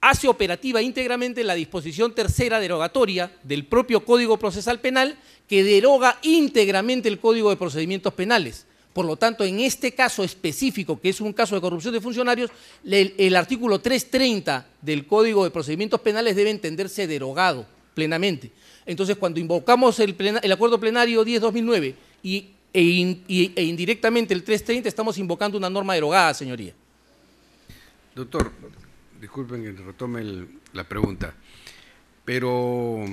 hace operativa íntegramente la disposición tercera derogatoria del propio Código Procesal Penal que deroga íntegramente el Código de Procedimientos Penales. Por lo tanto, en este caso específico, que es un caso de corrupción de funcionarios, el, artículo 330 del Código de Procedimientos Penales debe entenderse derogado plenamente. Entonces, cuando invocamos el, acuerdo plenario 10-2009 e, e, indirectamente el 330, estamos invocando una norma derogada, señoría. Doctor, disculpen que retome la pregunta, pero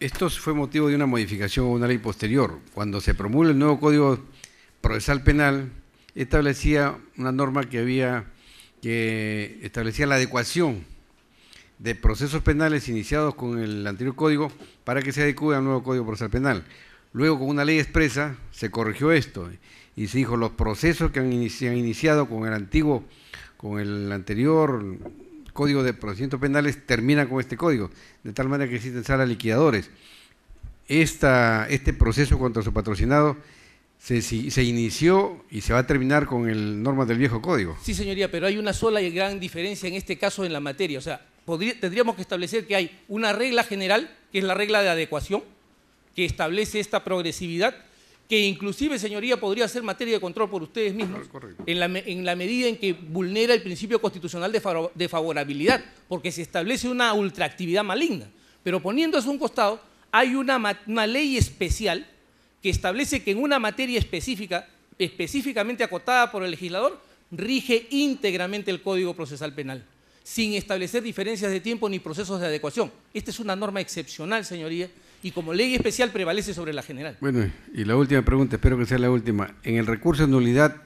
esto fue motivo de una modificación a una ley posterior. Cuando se promulga el nuevo Código Procesal Penal, establecía una norma que había que establecía la adecuación de procesos penales iniciados con el anterior código para que se adecue al nuevo Código Procesal Penal. Luego, con una ley expresa, se corrigió esto y se dijo los procesos que han, han iniciado con el antiguo, con el anterior Código de Procedimientos Penales terminan con este código, de tal manera que existen salas liquidadores. este proceso contra su patrocinado se, se, inició y se va a terminar con el norma del viejo código. Sí, señoría, pero hay una sola y gran diferencia en este caso en la materia. O sea, tendríamos que establecer que hay una regla general, que es la regla de adecuación, que establece esta progresividad, que inclusive, señoría, podría ser materia de control por ustedes mismos, en la, medida en que vulnera el principio constitucional de, favorabilidad, porque se establece una ultraactividad maligna. Pero poniéndose a un costado, hay una ley especial que establece que en una materia específica, específicamente acotada por el legislador, rige íntegramente el Código Procesal Penal sin establecer diferencias de tiempo ni procesos de adecuación. Esta es una norma excepcional, señoría, y como ley especial prevalece sobre la general. Bueno, y la última pregunta, espero que sea la última. En el recurso de nulidad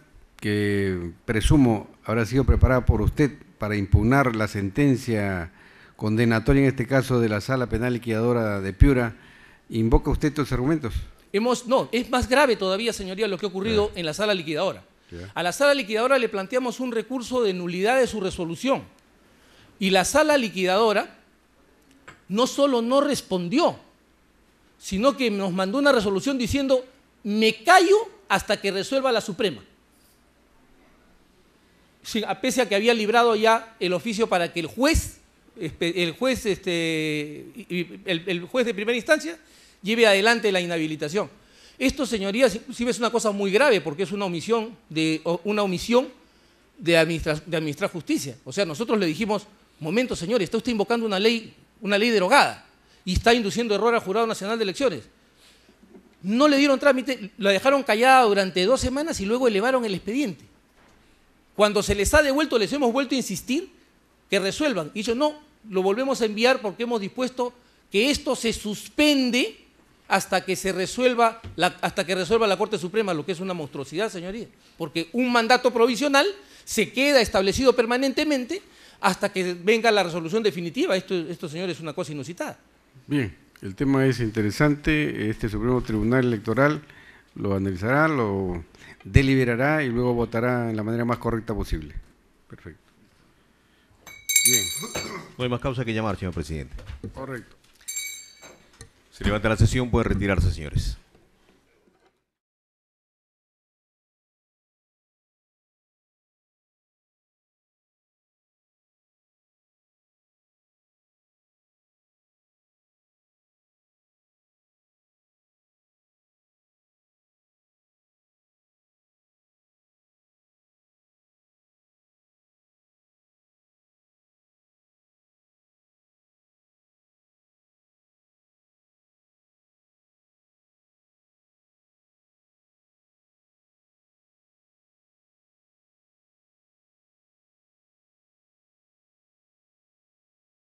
que presumo habrá sido preparada por usted para impugnar la sentencia condenatoria, en este caso de la Sala Penal Liquidadora de Piura, ¿invoca usted estos argumentos? Hemos, no, es más grave todavía, señoría, lo que ha ocurrido en la Sala Liquidadora. A la Sala Liquidadora le planteamos un recurso de nulidad de su resolución y la sala liquidadora no solo no respondió, sino que nos mandó una resolución diciendo, me callo hasta que resuelva la Suprema. a pese a que había librado ya el oficio para que el juez, el juez, este, el, juez de primera instancia lleve adelante la inhabilitación. Esto, señorías, inclusive es una cosa muy grave porque es una omisión de, una omisión de administrar justicia. O sea, nosotros le dijimos, Momento, señor, está usted invocando una ley, una ley derogada y está induciendo error al Jurado Nacional de Elecciones. No le dieron trámite, la dejaron callada durante dos semanas y luego elevaron el expediente. Cuando se les ha devuelto, les hemos vuelto a insistir que resuelvan. Y ellos no, lo volvemos a enviar porque hemos dispuesto que esto se suspende hasta que se resuelva la, hasta que resuelva la Corte Suprema, lo que es una monstruosidad, señoría, porque un mandato provisional se queda establecido permanentemente hasta que venga la resolución definitiva. Esto, señores, es una cosa inusitada. Bien, el tema es interesante. Este Supremo Tribunal Electoral lo analizará, lo deliberará y luego votará en la manera más correcta posible. Perfecto. Bien. No hay más causa que llamar, señor presidente. Correcto. Se levanta la sesión, puede retirarse, señores.